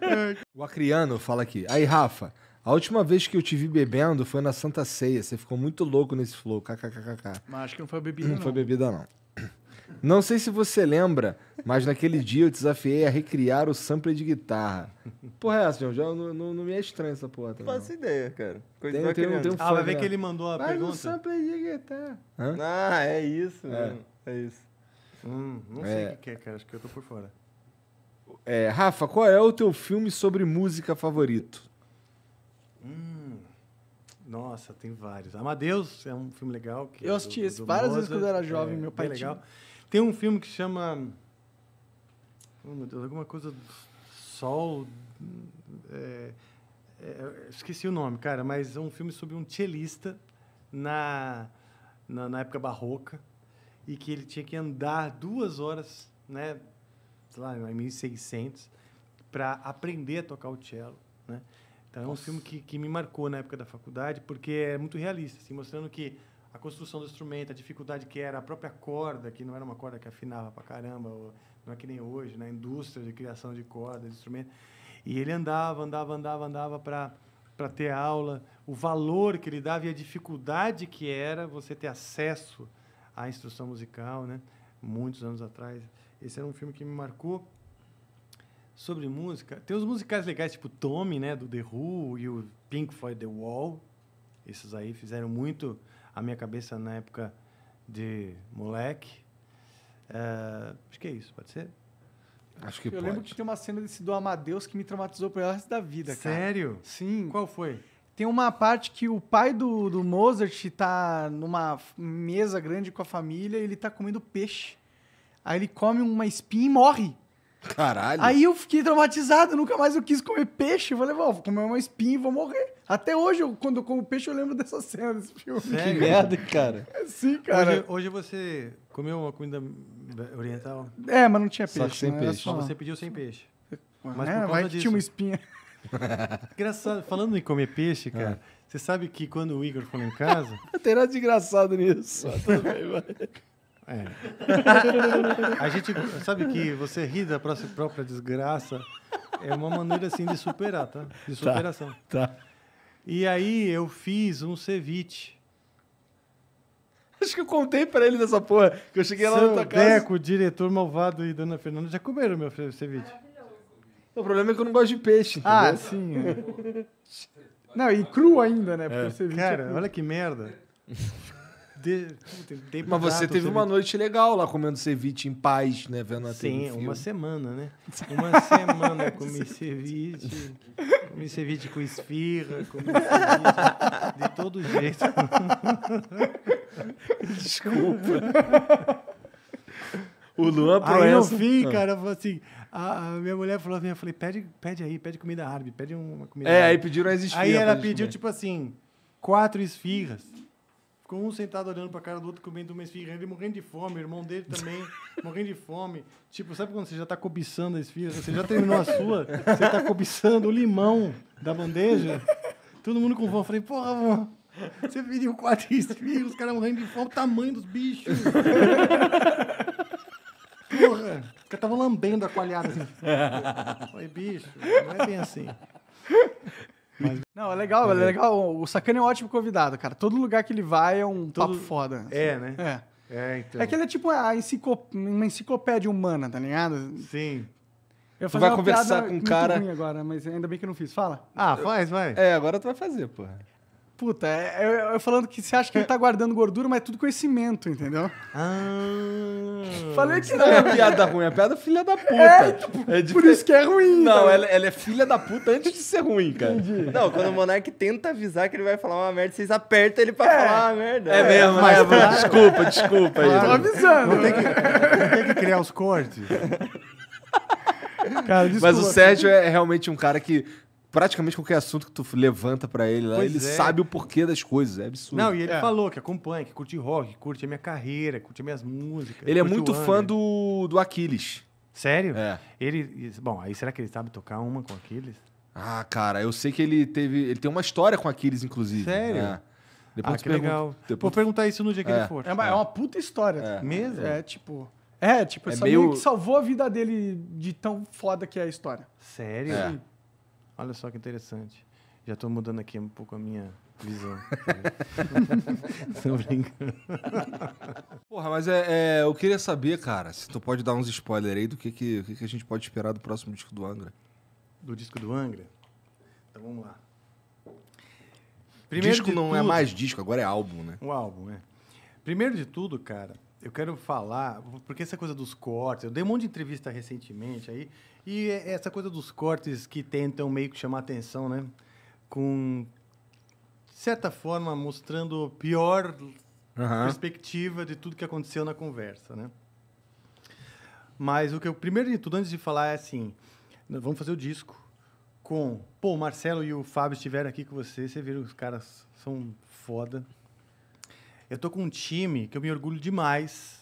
A: É. O Acriano fala aqui. Aí, Rafa... A última vez que eu te vi bebendo foi na Santa Ceia. Você ficou muito louco nesse flow. KKKKK.
C: Mas acho que não foi bebida, não. Não foi
A: bebida, não. Não sei se você lembra, mas naquele dia eu desafiei a recriar o sample de guitarra. Porra, é essa, João? Já não, não, não me é estranho essa porra. Tá não faço ideia, cara. Tem, tem, tem um, tem um ah, vai ver né? que ele mandou a mas pergunta. Mas o
C: sample de guitarra.
A: Hã? Ah, é isso, é. Mano. É isso. Hum, não sei é. o que
B: é, cara. Acho que eu tô por fora.
A: É, Rafa, qual é o teu filme sobre música favorito?
B: Hum, nossa, tem vários. Amadeus é um filme legal. Que eu é assisti do, esse várias Mozart, vezes quando eu era jovem, é, meu pai legal. Tem um filme que chama... Oh, meu Deus, alguma coisa do Sol... É, é, é, esqueci o nome, cara, mas é um filme sobre um cellista na, na, na época barroca e que ele tinha que andar duas horas, né, sei lá, em 1600, para aprender a tocar o cello, né? Então Nossa. é um filme que, que me marcou na época da faculdade, porque é muito realista, assim, mostrando que a construção do instrumento, a dificuldade que era, a própria corda, que não era uma corda que afinava pra caramba, não é que nem hoje, né? indústria de criação de cordas, de instrumento. E ele andava, andava, andava, andava para para ter aula, o valor que ele dava e a dificuldade que era você ter acesso à instrução musical, né? Muitos anos atrás. Esse era um filme que me marcou sobre música, tem os musicais legais, tipo Tommy, né, do The Who e o Pink Floyd The Wall. Esses aí fizeram muito a minha cabeça na época de moleque.
C: É, acho que é isso, pode ser? Acho que eu pode. lembro que tem uma cena desse do Amadeus que me traumatizou pro resto da vida, cara. Sério? Sim. Qual foi? Tem uma parte que o pai do, do Mozart tá numa mesa grande com a família e ele tá comendo peixe. Aí ele come uma espinha e morre.
A: Caralho. Aí
C: eu fiquei traumatizado, nunca mais eu quis comer peixe. Eu falei, vou comer uma espinha e vou morrer. Até hoje, eu, quando eu como peixe, eu lembro dessa cena, desse filme.
B: Sério? Que merda, cara. É sim, cara. Hoje, hoje, você comeu uma comida oriental? É, mas não tinha peixe. Só sem né? peixe. Só... Você pediu sem peixe. Mas é, vai que disso... tinha uma espinha. Engraçado, falando em comer peixe, cara, é. você sabe que quando o Igor foi em casa.
A: Não tem nada de engraçado nisso. Tudo bem, vai. É. A gente sabe que
B: você ri da própria desgraça é uma maneira assim de superar, tá? De tá, superação. Tá. tá. E aí eu fiz um
A: ceviche. Acho que eu contei pra ele dessa porra,
B: que eu cheguei Seu lá na tua casa. Deco, diretor malvado e Dona Fernanda já comeram meu ceviche. O problema é que eu não gosto de
A: peixe. Ah, entendeu?
D: Ah, sim.
C: É. não, e cru ainda, né? Porque é. É Cara, é olha
A: que merda. De... Mas você teve uma noite legal lá comendo ceviche em paz, né? Vendo a Sim, né? uma semana, né? Uma semana comi ceviche.
B: Comi ceviche com esfirra, comi ceviche de todo jeito. Desculpa. O Luan Proença... Aí eu vi, ah. cara, eu assim... A, a, minha mulher falou assim, eu falei, pede, pede aí, pede comida árabe, pede uma comida É, árabe. aí pediram as esfirras. Aí ela pediu, comer. tipo assim, quatro esfirras. Ficou um sentado olhando pra cara do outro, comendo uma esfirra. Ele morrendo de fome, o irmão dele também morrendo de fome. Tipo, sabe quando você já tá cobiçando a esfirra? Você já terminou a sua, você tá cobiçando o limão da bandeja. Todo mundo com fome. Eu falei, porra, vô, você pediu quatro esfirras, os caras morrendo de fome, o tamanho dos bichos.
C: Porra, o cara tava lambendo a coalhada
D: assim. Falei, bicho,
C: não é bem assim. Mas... Não, é legal, é, é legal. O Sakana é um ótimo convidado, cara. Todo lugar que ele vai é um Todo... papo foda. Assim. É, assim. né? É. É, então. É que ele é tipo enciclop... uma enciclopédia humana, tá ligado? Sim. Eu tu vai conversar com um cara. Agora, mas ainda bem que eu não fiz. Fala. Ah, faz, vai. É, agora tu vai fazer, porra. Puta, é, é, é, falando que você acha que ele tá guardando gordura, mas é tudo conhecimento, entendeu? Ah.
A: Falei que não. é piada ruim, é piada filha da é, puta. É, tipo, é por isso que é ruim. Não, então. ela, ela, é filha da puta antes de ser ruim, cara. Entendi. Não, quando o Monark tenta avisar que ele vai falar uma merda, vocês apertam ele pra é. falar uma merda. É, mesmo, é, né? mas, mas, tá. desculpa, desculpa. aí. Tô avisando. Não tem,
D: que, que criar
B: os
A: cortes. Cara, mas o Sérgio é realmente um cara que praticamente qualquer assunto que tu levanta para ele lá, pois ele é. sabe o porquê das coisas. É absurdo. Não, e ele é. falou
B: que acompanha, que curte rock, que curte a minha carreira, curte minhas músicas. Ele é muito fã do, do Aquiles. Sério? É. Ele. Bom, aí será que ele sabe tocar uma com
A: Aquiles? Ah, cara, eu sei que ele teve. Ele tem uma história com Aquiles, inclusive. Né? Sério? É. Depois ah, que pergunto, legal. Depois Vou perguntar isso no dia que ele é. for.
C: É uma, é, é uma puta história. É. Mesmo? É, tipo. É, tipo, é meio... que salvou a vida dele de tão foda que é a história. Sério? É.
B: Olha só que interessante. Já estou mudando aqui um pouco a minha visão. Estou brincando.
A: Porra, mas é, é, eu queria saber, cara, se tu pode dar uns spoilers aí do que, que, que, a gente pode esperar do próximo disco do Angra. Do disco do Angra? Então vamos lá. Primeiro disco não é tudo, é mais disco, agora é álbum, né?
B: O álbum, é. Primeiro de tudo, cara, eu quero falar, porque essa coisa dos cortes, eu dei um monte de entrevista recentemente aí, e essa coisa dos cortes que tentam meio que chamar atenção, né? Com de certa forma mostrando pior uhum. perspectiva de tudo que aconteceu na conversa, né? Mas o que eu primeiro de tudo antes de falar é assim, vamos fazer o disco com, pô, o Marcelo e o Fábio estiveram aqui com você, você viu os caras são foda. Eu tô com um time que eu me orgulho demais.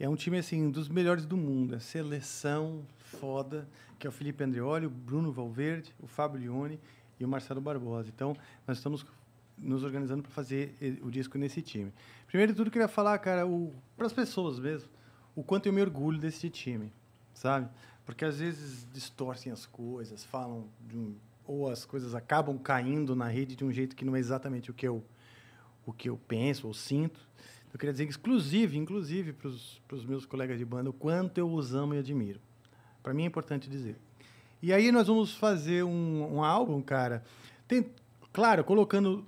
B: É um time, assim, dos melhores do mundo. É seleção foda, que é o Felipe Andreoli, o Bruno Valverde, o Fábio Leone e o Marcelo Barbosa. Então, nós estamos nos organizando para fazer o disco nesse time. Primeiro de tudo, eu queria falar, cara, para as pessoas mesmo, o quanto eu me orgulho desse time, sabe? Porque às vezes distorcem as coisas, falam um, ou as coisas acabam caindo na rede de um jeito que não é exatamente o que eu o que eu penso ou sinto. Eu queria dizer, exclusivo, inclusive para os meus colegas de banda, o quanto eu os amo e admiro. Para mim é importante dizer. E aí nós vamos fazer um, um álbum, cara. Tem, claro, colocando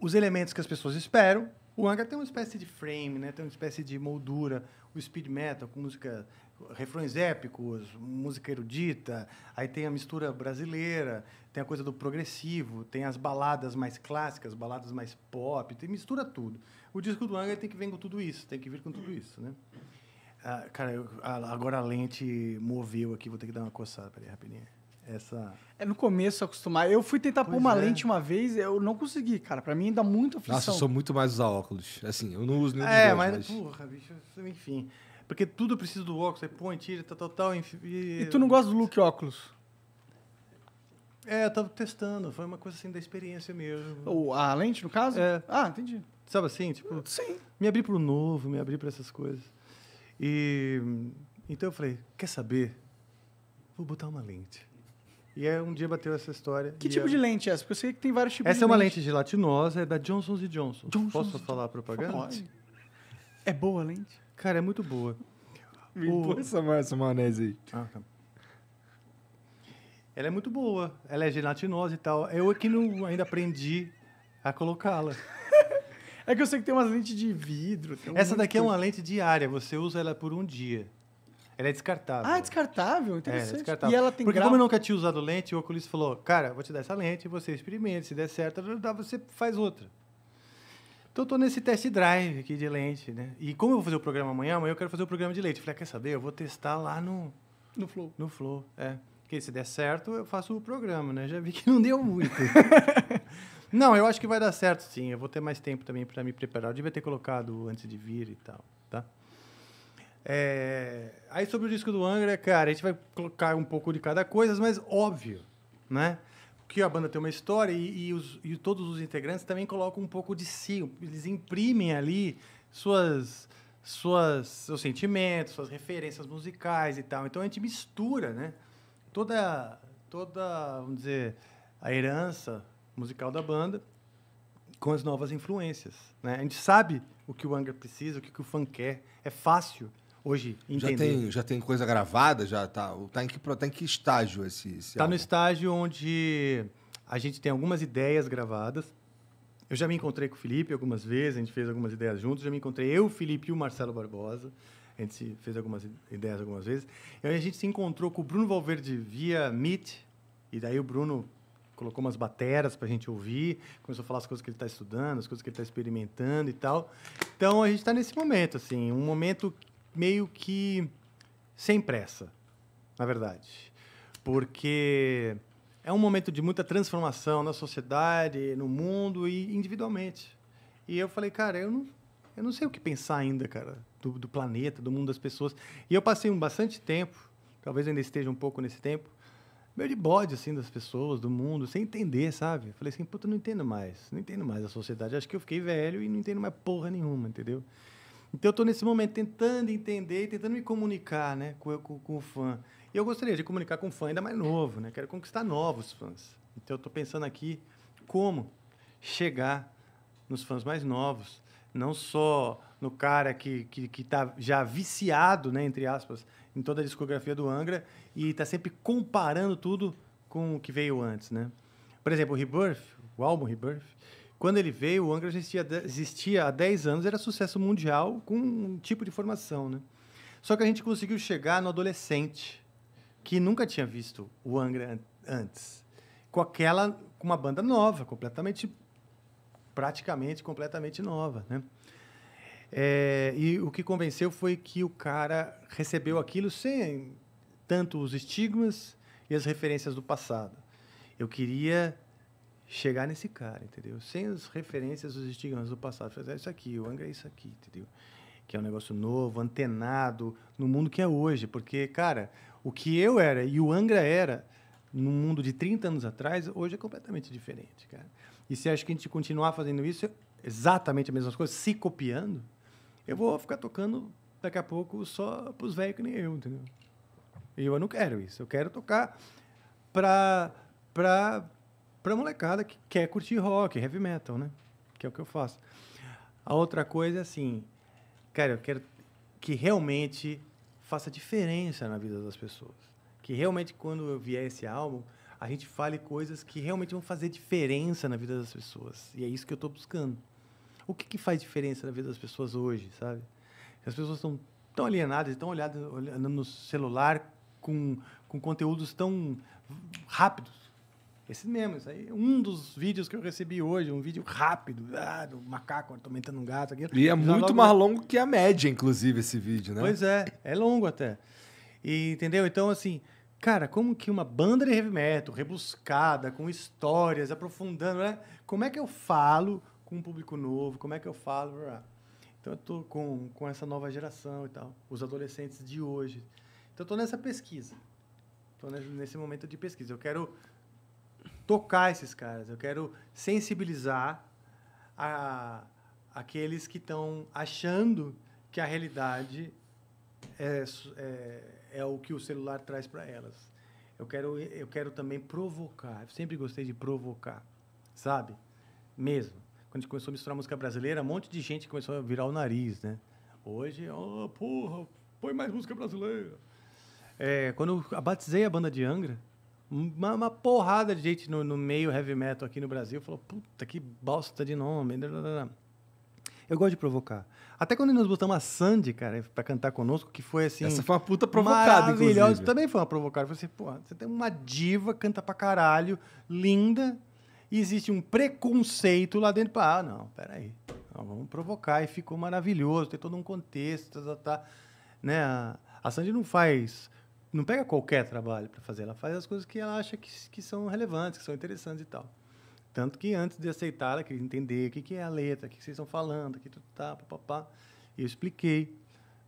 B: os elementos que as pessoas esperam. O Angra tem uma espécie de frame, né? Tem uma espécie de moldura. O speed metal com música refrões épicos, música erudita, aí tem a mistura brasileira, tem a coisa do progressivo, tem as baladas mais clássicas, baladas mais pop, tem, mistura tudo. O disco do Angra tem que vir com tudo isso, tem que vir com tudo isso, né? Ah, cara, eu, agora a lente moveu aqui, vou ter que dar uma coçada, peraí, rapidinho. Essa...
C: É no começo acostumar. Eu fui tentar pois pôr uma é. lente uma vez, eu não consegui, cara. Pra mim ainda muito aflição. Nossa, eu sou
A: muito mais usar óculos. Assim, eu não uso nenhum É, dois, mas, mas,
B: porra, bicho,
C: enfim. Porque
B: tudo precisa do óculos. Aí põe, tira, tal, tal, tal. E... tu não
C: gosta do look óculos?
B: É, eu tava testando. Foi uma coisa assim da experiência mesmo. Ou a
C: lente, no caso? É.
B: Ah, entendi. Sabe assim? Tipo, Sim. Me abri pro novo, me abri para essas coisas. E então eu falei, quer saber? Vou botar uma lente. E aí
C: um dia bateu essa história. Que tipo de lente é essa? Porque eu sei que tem vários tipos essa de Essa é uma lente.
B: gelatinosa, é da Johnson Johnson. Johnson Posso falar propaganda? Pode. É boa a lente? Cara, é muito boa.
A: Me o... essa, essa maionese aí. Ah, tá.
B: Ela é muito boa. Ela é gelatinosa e tal. Eu aqui não ainda aprendi a colocá-la.
C: é que eu sei que tem umas lentes de vidro. Essa daqui coisa. é uma
B: lente diária. Você usa ela por um dia. Ela é descartável. Ah, é
C: descartável? Interessante. É, é descartável. E ela tem Porque grau... como eu
B: nunca tinha usado lente, o oculista falou, cara, vou te dar essa lente, você experimenta, se der certo, você faz outra. Então eu tô nesse test drive aqui de lente, né? E como eu vou fazer o programa amanhã, amanhã eu quero fazer o programa de leite. Eu falei, ah, quer saber? Eu vou testar lá no. No Flow. No Flow, é. Porque se der certo, eu faço o programa, né? Já vi que não deu muito. não, eu acho que vai dar certo, sim. Eu vou ter mais tempo também para me preparar. Eu devia ter colocado antes de vir e tal, tá? É... Aí sobre o disco do Angra, cara, a gente vai colocar um pouco de cada coisa, mas óbvio, né? que a banda tem uma história e, e, os, e todos os integrantes também colocam um pouco de si. Eles imprimem ali suas, suas, seus sentimentos, suas referências musicais e tal. Então a gente mistura, né? Toda, toda, vamos dizer, a herança musical da banda com as novas influências. Né? A gente sabe o que o anger precisa, o que o fã quer. É. é fácil hoje
A: entender. Já tem, já tem coisa gravada? Já tá, tá, em, que, tá em que estágio esse, esse Tá álbum? no
B: estágio onde a gente tem algumas ideias gravadas. Eu já me encontrei com o Felipe algumas vezes, a gente fez algumas ideias juntos. Já me encontrei eu, o Felipe e o Marcelo Barbosa. A gente fez algumas ideias algumas vezes. E aí a gente se encontrou com o Bruno Valverde via Meet. E daí o Bruno colocou umas bateras para a gente ouvir, começou a falar as coisas que ele está estudando, as coisas que ele está experimentando e tal. Então a gente está nesse momento, assim, um momento meio que sem pressa, na verdade. Porque é um momento de muita transformação na sociedade, no mundo e individualmente. E eu falei, cara, eu não, eu não sei o que pensar ainda, cara, do, do planeta, do mundo das pessoas. E eu passei um bastante tempo, talvez ainda esteja um pouco nesse tempo, meio de bode, assim, das pessoas, do mundo, sem entender, sabe? Falei assim, puta, não entendo mais, não entendo mais a sociedade. Acho que eu fiquei velho e não entendo mais porra nenhuma, entendeu? Então eu estou nesse momento tentando entender e tentando me comunicar né, com, com, com o fã. E eu gostaria de comunicar com o fã ainda mais novo, né? Quero conquistar novos fãs. Então eu estou pensando aqui como chegar nos fãs mais novos, não só no cara que que, que tá já viciado, né, entre aspas, em toda a discografia do Angra e está sempre comparando tudo com o que veio antes, né? Por exemplo, o Rebirth, o álbum Rebirth, quando ele veio, o Angra existia, existia há 10 anos, era sucesso mundial com um tipo de formação, né? Só que a gente conseguiu chegar no adolescente, que nunca tinha visto o Angra antes, com aquela, com uma banda nova, completamente, praticamente completamente nova, né? É, e o que convenceu foi que o cara recebeu aquilo sem tanto os estigmas e as referências do passado. Eu queria chegar nesse cara, entendeu? Sem as referências, os estigmas do passado. Fazer ah, isso aqui, o Angra é isso aqui, entendeu? Que é um negócio novo, antenado, no mundo que é hoje. Porque, cara, o que eu era e o Angra era no mundo de 30 anos atrás, hoje é completamente diferente, cara. E se acha que a gente continuar fazendo isso, é exatamente as mesmas coisas, se copiando, eu vou ficar tocando daqui a pouco só pros velhos que nem eu, entendeu? E eu não quero isso. Eu quero tocar para pra para molecada que quer curtir rock, heavy metal, né? Que é o que eu faço. A outra coisa é assim, cara, eu quero que realmente faça diferença na vida das pessoas. Que realmente quando eu vier esse álbum, a gente fale coisas que realmente vão fazer diferença na vida das pessoas. E é isso que eu estou buscando. O que, que faz diferença na vida das pessoas hoje, sabe? As pessoas estão tão alienadas, estão olhando no celular com, com conteúdos tão rápidos, esse mesmo, isso aí um dos vídeos que eu recebi hoje, um vídeo rápido, ah, do
A: macaco atormentando um gato. Aquilo. E é muito logo... mais longo que a média, inclusive, esse vídeo, né? Pois é,
B: é longo até. E, entendeu? Então, assim, cara, como que uma banda de heavy metal, rebuscada, com histórias, aprofundando, né? Como é que eu falo com um público novo? Como é que eu falo? Então, eu tô com, com essa nova geração e tal, os adolescentes de hoje. Então, eu tô nessa pesquisa. Estou nesse momento de pesquisa. Eu quero tocar esses caras, eu quero sensibilizar a, aqueles que estão achando que a realidade é, é, é o que o celular traz para elas. Eu quero, eu quero também provocar. Eu sempre gostei de provocar, sabe? Mesmo. Quando a gente começou a misturar música brasileira, um monte de gente começou a virar o nariz, né? Hoje, oh, porra, põe mais música brasileira. É, quando eu batizei a banda de Angra, uma, uma porrada de gente no, no, meio heavy metal aqui no Brasil falou: puta que bosta de nome. Eu gosto de provocar. Até quando nós botamos a Sandy, cara, pra cantar conosco, que foi assim. Essa foi uma puta provocada, maravilhosa. Inclusive. Também foi uma provocada. Eu falei assim, pô, você tem uma diva, canta pra caralho, linda, e existe um preconceito lá dentro. ah, não, peraí. Não, vamos provocar. E ficou maravilhoso, tem todo um contexto, tá, tá, tá né? A, a Sandy não faz não pega qualquer trabalho para fazer, ela faz as coisas que ela acha que, que são relevantes, que são interessantes e tal. Tanto que antes de aceitar, ela queria entender o que, que é a letra, o que, que vocês estão falando, o que tudo tá, papapá. E eu expliquei,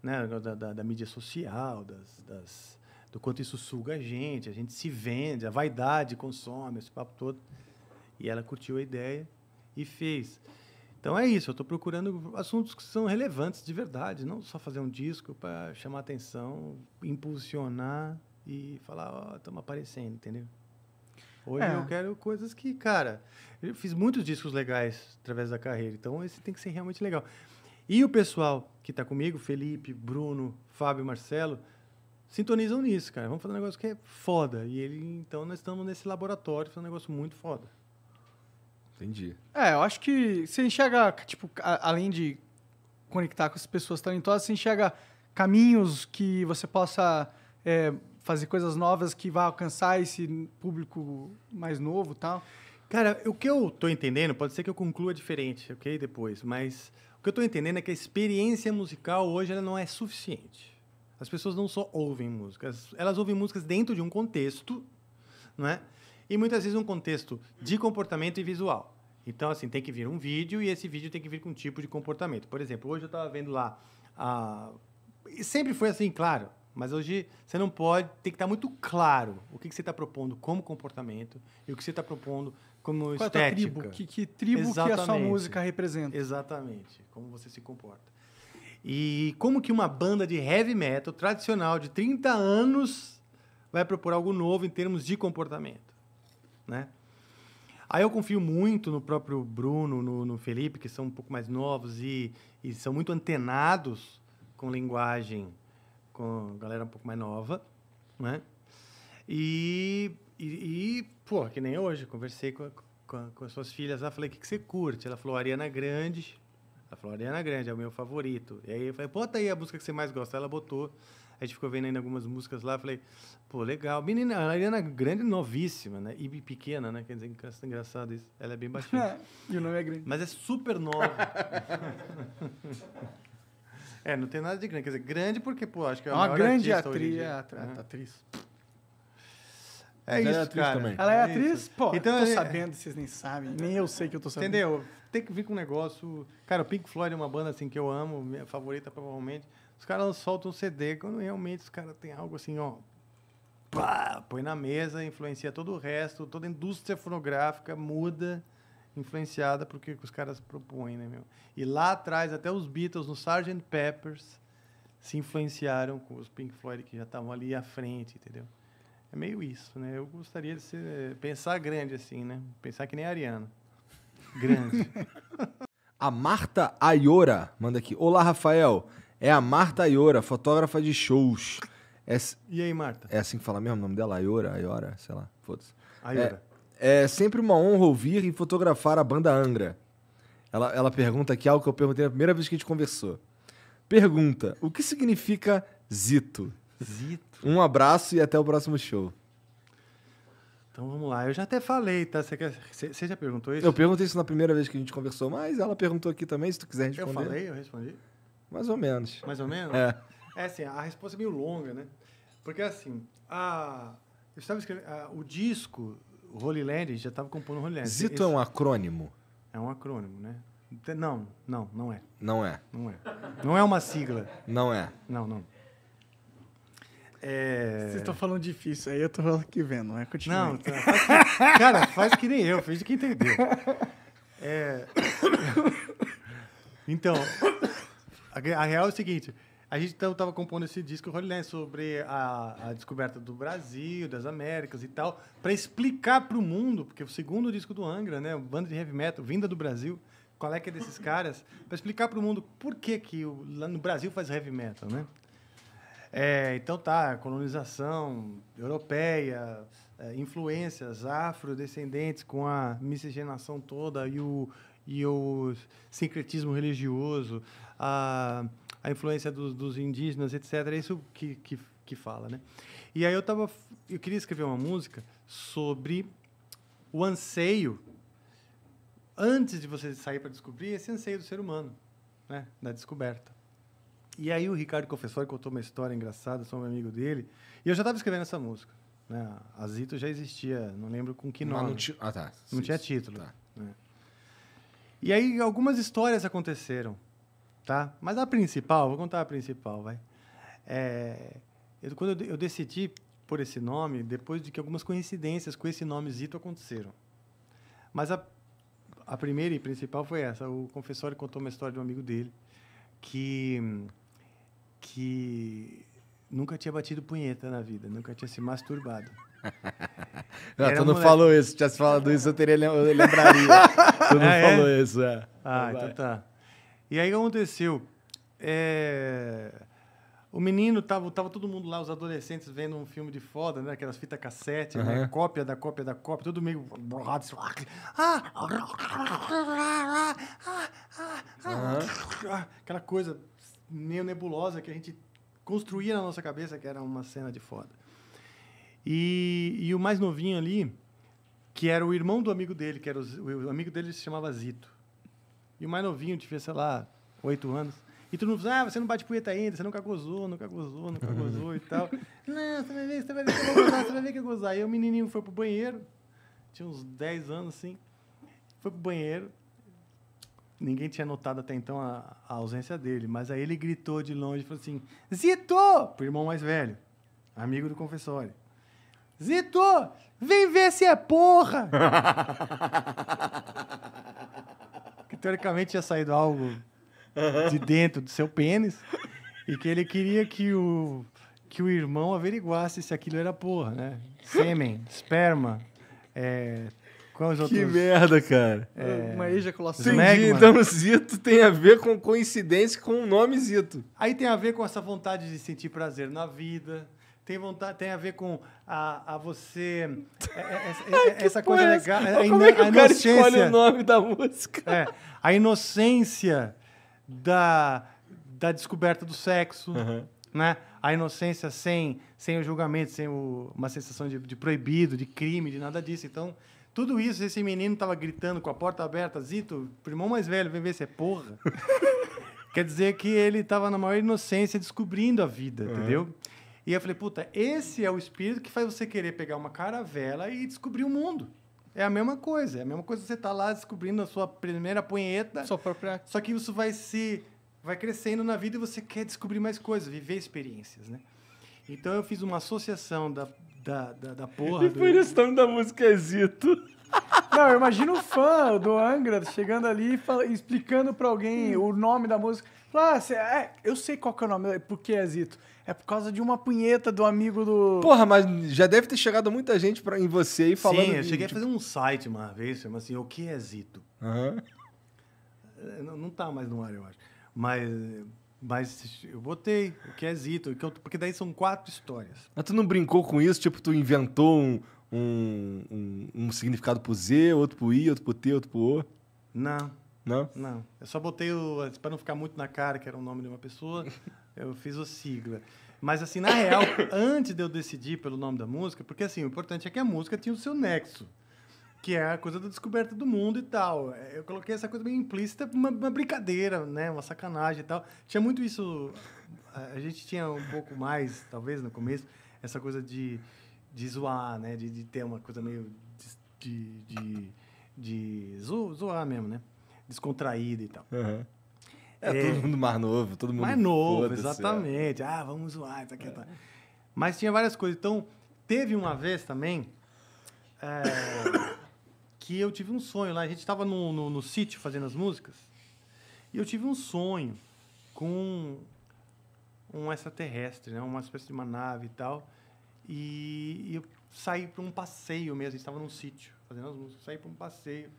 B: né, da, da, da mídia social, das, das, do quanto isso suga a gente, a gente se vende, a vaidade consome, esse papo todo. E ela curtiu a ideia e fez. Então é isso, eu estou procurando assuntos que são relevantes de verdade, não só fazer um disco para chamar atenção, impulsionar e falar, ó, oh, estamos aparecendo, entendeu? Hoje é. eu quero coisas que, cara, eu fiz muitos discos legais através da carreira, então esse tem que ser realmente legal. E o pessoal que está comigo, Felipe, Bruno, Fábio, Marcelo, sintonizam nisso, cara. Vamos fazer um negócio que é foda. E ele, então, nós estamos nesse
C: laboratório fazendo um negócio muito foda. Entendi. É, eu acho que você enxerga, tipo, a, além de conectar com as pessoas talentosas, você enxerga caminhos que você possa é, fazer coisas novas que vá alcançar esse público mais novo tal?
B: Cara, o que eu tô entendendo, pode ser que eu conclua diferente, ok? Depois, mas o que eu tô entendendo é que a experiência musical hoje ela não é suficiente. As pessoas não só ouvem músicas, elas ouvem músicas dentro de um contexto, não é? e muitas vezes um contexto de comportamento e visual. Então, assim, tem que vir um vídeo e esse vídeo tem que vir com um tipo de comportamento. Por exemplo, hoje eu estava vendo lá. sempre foi assim, claro, mas hoje você não pode, tem que estar tá muito claro o que, que você está propondo como comportamento e o que você está propondo como Qual estética. É a tribo? Que, que tribo Exatamente. que a sua música representa. Exatamente, como você se comporta. E como que uma banda de heavy metal tradicional de 30 anos vai propor algo novo em termos de comportamento? né? Aí eu confio muito no próprio Bruno, no, no Felipe, que são um pouco mais novos e, e são muito antenados com linguagem, com galera um pouco mais nova, né? E, e, e pô, que nem hoje, conversei com, com, com as suas filhas ela falei, o que, que você curte? Ela falou, Ariana Grande. Ela falou, Ariana Grande é o meu favorito. E aí eu falei, bota aí a música que você mais gosta. Ela botou a gente ficou vendo ainda algumas músicas lá, falei, pô, legal. Menina, a Ariana Grande é novíssima, né? E pequena, né? Quer dizer, é engraçado isso. Ela é bem baixinha.
C: e o nome é grande.
B: Mas é super nova. é, não tem nada de grande. Quer dizer, grande porque, pô, acho que é uma grande atriz. É, atriz. É isso, ela é atriz cara. também.
C: Ela é, é atriz? Pô, então, eu tô é... sabendo, vocês nem sabem. Nem eu sei que eu tô sabendo. Entendeu? Tem que vir com um negócio...
B: Cara, o Pink Floyd é uma banda assim que eu amo, minha favorita provavelmente. Os caras soltam um CD quando realmente os caras têm algo assim, ó. Pá, põe na mesa, influencia todo o resto, toda a indústria fonográfica muda, influenciada por que os caras propõem, né, meu? E lá atrás, até os Beatles, no Sgt. Peppers, se influenciaram com os Pink Floyd que já estavam ali à frente, entendeu? É meio isso, né? Eu gostaria de ser, pensar grande assim, né? Pensar que nem a Ariana. Grande.
A: a Marta Ayora manda aqui. Olá, Rafael é a Marta Iora, fotógrafa de shows. É, e aí, Marta? É assim que fala mesmo o nome dela? Iora, Iora, sei lá, foda-se. Iora. É, é sempre uma honra ouvir e fotografar a banda Angra. Ela, ela pergunta aqui algo que eu perguntei na primeira vez que a gente conversou. Pergunta: o que significa Zito? Zito. Um abraço e até o próximo show.
B: Então vamos lá. Eu já até falei, tá? Você, quer... Você já perguntou
A: isso? Eu perguntei isso na primeira vez que a gente conversou, mas ela perguntou aqui também, se tu quiser responder. Eu falei, eu respondi. Mais ou menos. Mais ou menos? É.
B: É assim, a resposta é meio longa, né? Porque assim, a, eu estava escrevendo, a, o disco Holy Land, já estava compondo o Holy Land. Zito é Esse, é um
A: acrônimo? É um acrônimo, né?
B: Não, não, não é.
A: Não é. Não é. Não é uma sigla. Não é. Não, não.
C: É... Vocês estão falando difícil, aí eu tô falando que vendo, Não, tá, faz que, cara, faz que nem
B: eu, fez o que entendeu. É... Então, a, real é o seguinte: a gente estava compondo esse disco Holy sobre a, a, descoberta do Brasil, das Américas e tal, para explicar para o mundo, porque é o segundo disco do Angra, né, banda de heavy metal, vinda do Brasil, qual é que é desses caras, para explicar para o mundo por que, que o, lá no Brasil faz heavy metal, né? É, então tá, colonização europeia, é, influências afrodescendentes com a miscigenação toda e o e o sincretismo religioso, a, a influência dos, dos indígenas, etc. É isso que, que, que fala, né? E aí eu tava, eu queria escrever uma música sobre o anseio antes de você sair para descobrir esse anseio do ser humano, né, da descoberta. E aí o Ricardo Confessori contou uma história engraçada, sou um amigo dele, e eu já estava escrevendo essa música, né? A Zito já existia, não lembro com que nome. Não tinha, ah, tá. Não Sim, tinha título. Tá. Né? E aí algumas histórias aconteceram, tá? Mas a principal, vou contar a principal, vai. É, eu, quando eu, decidi por esse nome, depois de que algumas coincidências com esse nome Zito aconteceram. Mas a, a primeira e principal foi essa. O confessor contou uma história de um amigo dele que que nunca tinha batido punheta na vida, nunca tinha se masturbado. Não, tu não moleque. falou
A: isso. Se tivesse falado isso, eu, teria, eu lembraria. tu não ah, é? falou é? isso, é. Ah, então, então tá.
B: E aí o que aconteceu? É... O menino, tava, tava todo mundo lá, os adolescentes, vendo um filme de foda, né? Aquelas fitas cassete, uhum. né? Cópia da cópia da cópia, todo meio borrado. Assim,
D: ah, ah, ah, ah,
B: Aquela coisa meio nebulosa que a gente construía na nossa cabeça que era uma cena de foda. E, e o mais novinho ali, que era o irmão do amigo dele, que era o, o amigo dele se chamava Zito. E o mais novinho devia, sei lá, oito anos. E todo mundo ah, você não bate punheta ainda, você nunca gozou, nunca gozou, nunca uhum. gozou e tal. Não, você vai ver, você vai ver que eu vou gozar, você vai ver que eu vou gozar. E o menininho foi pro banheiro, tinha uns 10 anos, assim, foi pro banheiro. Ninguém tinha notado até então a, a ausência dele, mas aí ele gritou de longe, falou assim, Zito! Pro irmão mais velho, amigo do confessório. Zito, vem ver se é porra! que teoricamente tinha saído algo de dentro do seu pênis e que ele queria que o, que o irmão averiguasse se aquilo era porra, né? Sêmen, esperma, é, Outros, que merda, cara. É, uma ejaculação. Entendi. Então, Zito tem a ver com coincidência com o nome Zito. Aí tem a ver com essa vontade de sentir prazer na vida, tem vontade, tem a ver com a, a você. É, é, é, essa, coisa legal. Como a, é que o cara escolhe o nome da música? É, a inocência da, da descoberta do sexo, uhum. né? A inocência sem, sem o julgamento, sem o, uma sensação de, de proibido, de crime, de nada disso. Então, tudo isso, esse menino tava gritando com a porta aberta, Zito, irmão mais velho, vem ver se é porra. Quer dizer que ele tava na maior inocência descobrindo a vida, uhum. entendeu? E eu falei, puta, esse é o espírito que faz você querer pegar uma caravela e descobrir o mundo. É a mesma coisa. É a mesma coisa você tá lá descobrindo a sua primeira punheta. Sua própria. Só que isso vai se. Vai crescendo na vida e você quer descobrir mais coisas, viver experiências, né? Então eu fiz uma associação da, da, da, da porra. E foi do... esse
C: da música Exito. É Não, eu imagino o fã do Angra chegando ali e explicando pra alguém o nome da música. Fala, ah, é, eu sei qual que é o nome, é, por que é Zito? É por causa de uma
A: punheta do amigo do. Porra, mas já deve ter chegado muita gente pra, em você e falando. Sim, eu cheguei tipo... a fazer
B: um site uma vez, mas assim, o que é Zito? Uhum. Não, não tá mais no ar, eu acho. Mas, mas eu botei o que é Zito, porque daí são quatro histórias.
A: Mas tu não brincou com isso? Tipo, tu inventou um, um, um, um significado pro Z, outro pro I, outro pro T, outro pro O? Não. Não?
B: Não. Eu só botei o. para não ficar muito na cara que era o nome de uma pessoa. Eu fiz o sigla. Mas, assim, na real, antes de eu decidir pelo nome da música, porque, assim, o importante é que a música tinha o seu nexo, que é a coisa da descoberta do mundo e tal. Eu coloquei essa coisa meio implícita, uma, uma brincadeira, né? Uma sacanagem e tal. Tinha muito isso... A gente tinha um pouco mais, talvez, no começo, essa coisa de, de zoar, né? De, de ter uma coisa meio... De, de, de, de zoar mesmo, né? Descontraída e tal. Uhum. É, é, todo é. mundo mais
A: novo, todo mundo. Mais novo, é. exatamente.
B: Ah, vamos zoar, isso aqui é. tá. Mas tinha várias coisas. Então, teve uma vez também é, que eu tive um sonho lá. A gente estava no, no, no sítio fazendo as músicas. E eu tive um sonho com um extraterrestre, né? uma espécie de uma nave e tal. E, e eu saí para um passeio mesmo. A gente estava num sítio fazendo as músicas. Saí para um passeio.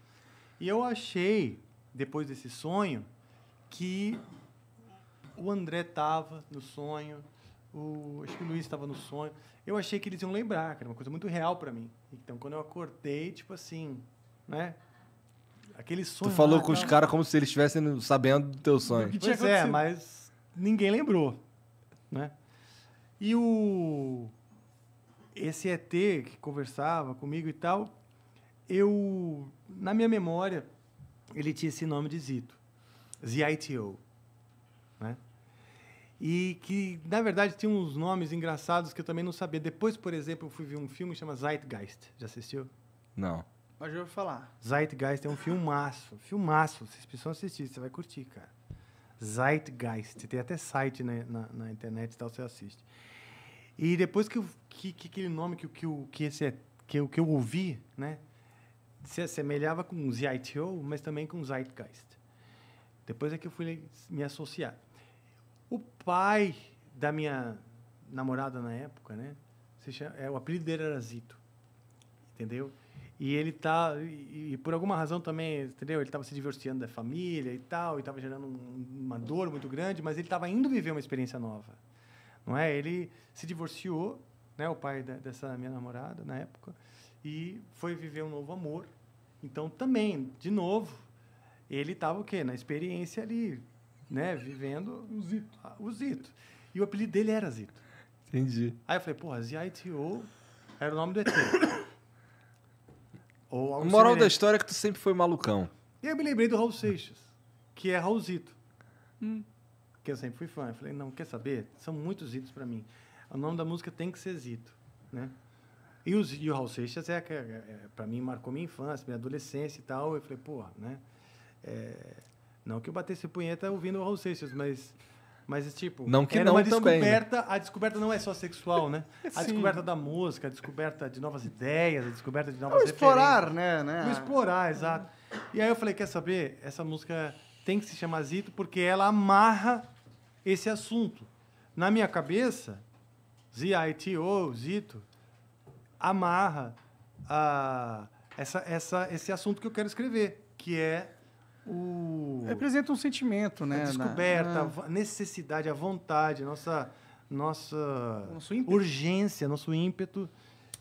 B: E eu achei, depois desse sonho, que o André tava no sonho, o, acho que o Luiz estava no sonho. Eu achei que eles iam lembrar, que era uma coisa muito real para mim. Então, quando eu acordei, tipo assim, né? Aquele sonho. Tu falou lá, com os caras
A: como se eles estivessem sabendo do teu sonho. Do pois é,
B: mas ninguém lembrou, né? E o esse ET que conversava comigo e tal, eu na minha memória ele tinha esse nome de Zito. The ITO. Né? E que, na verdade, tinha uns nomes engraçados que eu também não sabia. Depois, por exemplo, eu fui ver um filme que chama Zeitgeist. Já assistiu? Não.
C: Mas eu vou falar.
B: Zeitgeist é um filmaço. Filmaço. Vocês precisam assistir, você vai curtir, cara. Zeitgeist. Tem até site na, na, na internet e tal, você assiste. E depois que, que, que aquele nome que, que, que, esse, é, que, que eu ouvi, né? Se assemelhava com ZITO, mas também com Zeitgeist. Depois é que eu fui me associar. O pai da minha namorada na época, né? Chama, é, o apelido dele era Zito. Entendeu? E ele tá e, e por alguma razão também, entendeu? Ele estava se divorciando da família e tal, e estava gerando um, uma dor muito grande, mas ele estava indo viver uma experiência nova. Não é? Ele se divorciou, né, o pai da, dessa minha namorada na época, e foi viver um novo amor. Então também, de novo, ele tava o quê? Na experiência ali, né? Vivendo. O Zito. O Zito. E o apelido dele era Zito. Entendi. Aí eu falei, porra, ZITO era o nome do ET.
A: Ou algo moral semelhante. da história é que tu sempre foi malucão.
B: E eu me lembrei do Raul Seixas, que é Raulzito. Hum. Que eu sempre fui fã. Eu falei, não, quer saber? São muitos Zitos para mim. O nome da música tem que ser Zito, né? E, os, e o Raul Seixas é, é, é para mim marcou minha infância, minha adolescência e tal. Eu falei, porra, né? É, não que eu batesse punheta ouvindo o Raul Seixas, mas. Mas, tipo, não que era não uma também, Né? A descoberta não é só sexual, né? A descoberta da música, a descoberta de novas ideias, a descoberta de é novas o explorar, né? né? O explorar, exato. E aí eu falei, quer saber? Essa música tem que se chamar Zito porque ela amarra esse assunto. Na minha cabeça, Z-I-T-O, Zito, amarra a, ah, essa, essa, esse assunto que eu quero escrever, que é o...
C: Representa um sentimento, né? A descoberta,
B: na... a necessidade, a vontade, nossa, nossa urgência, nosso ímpeto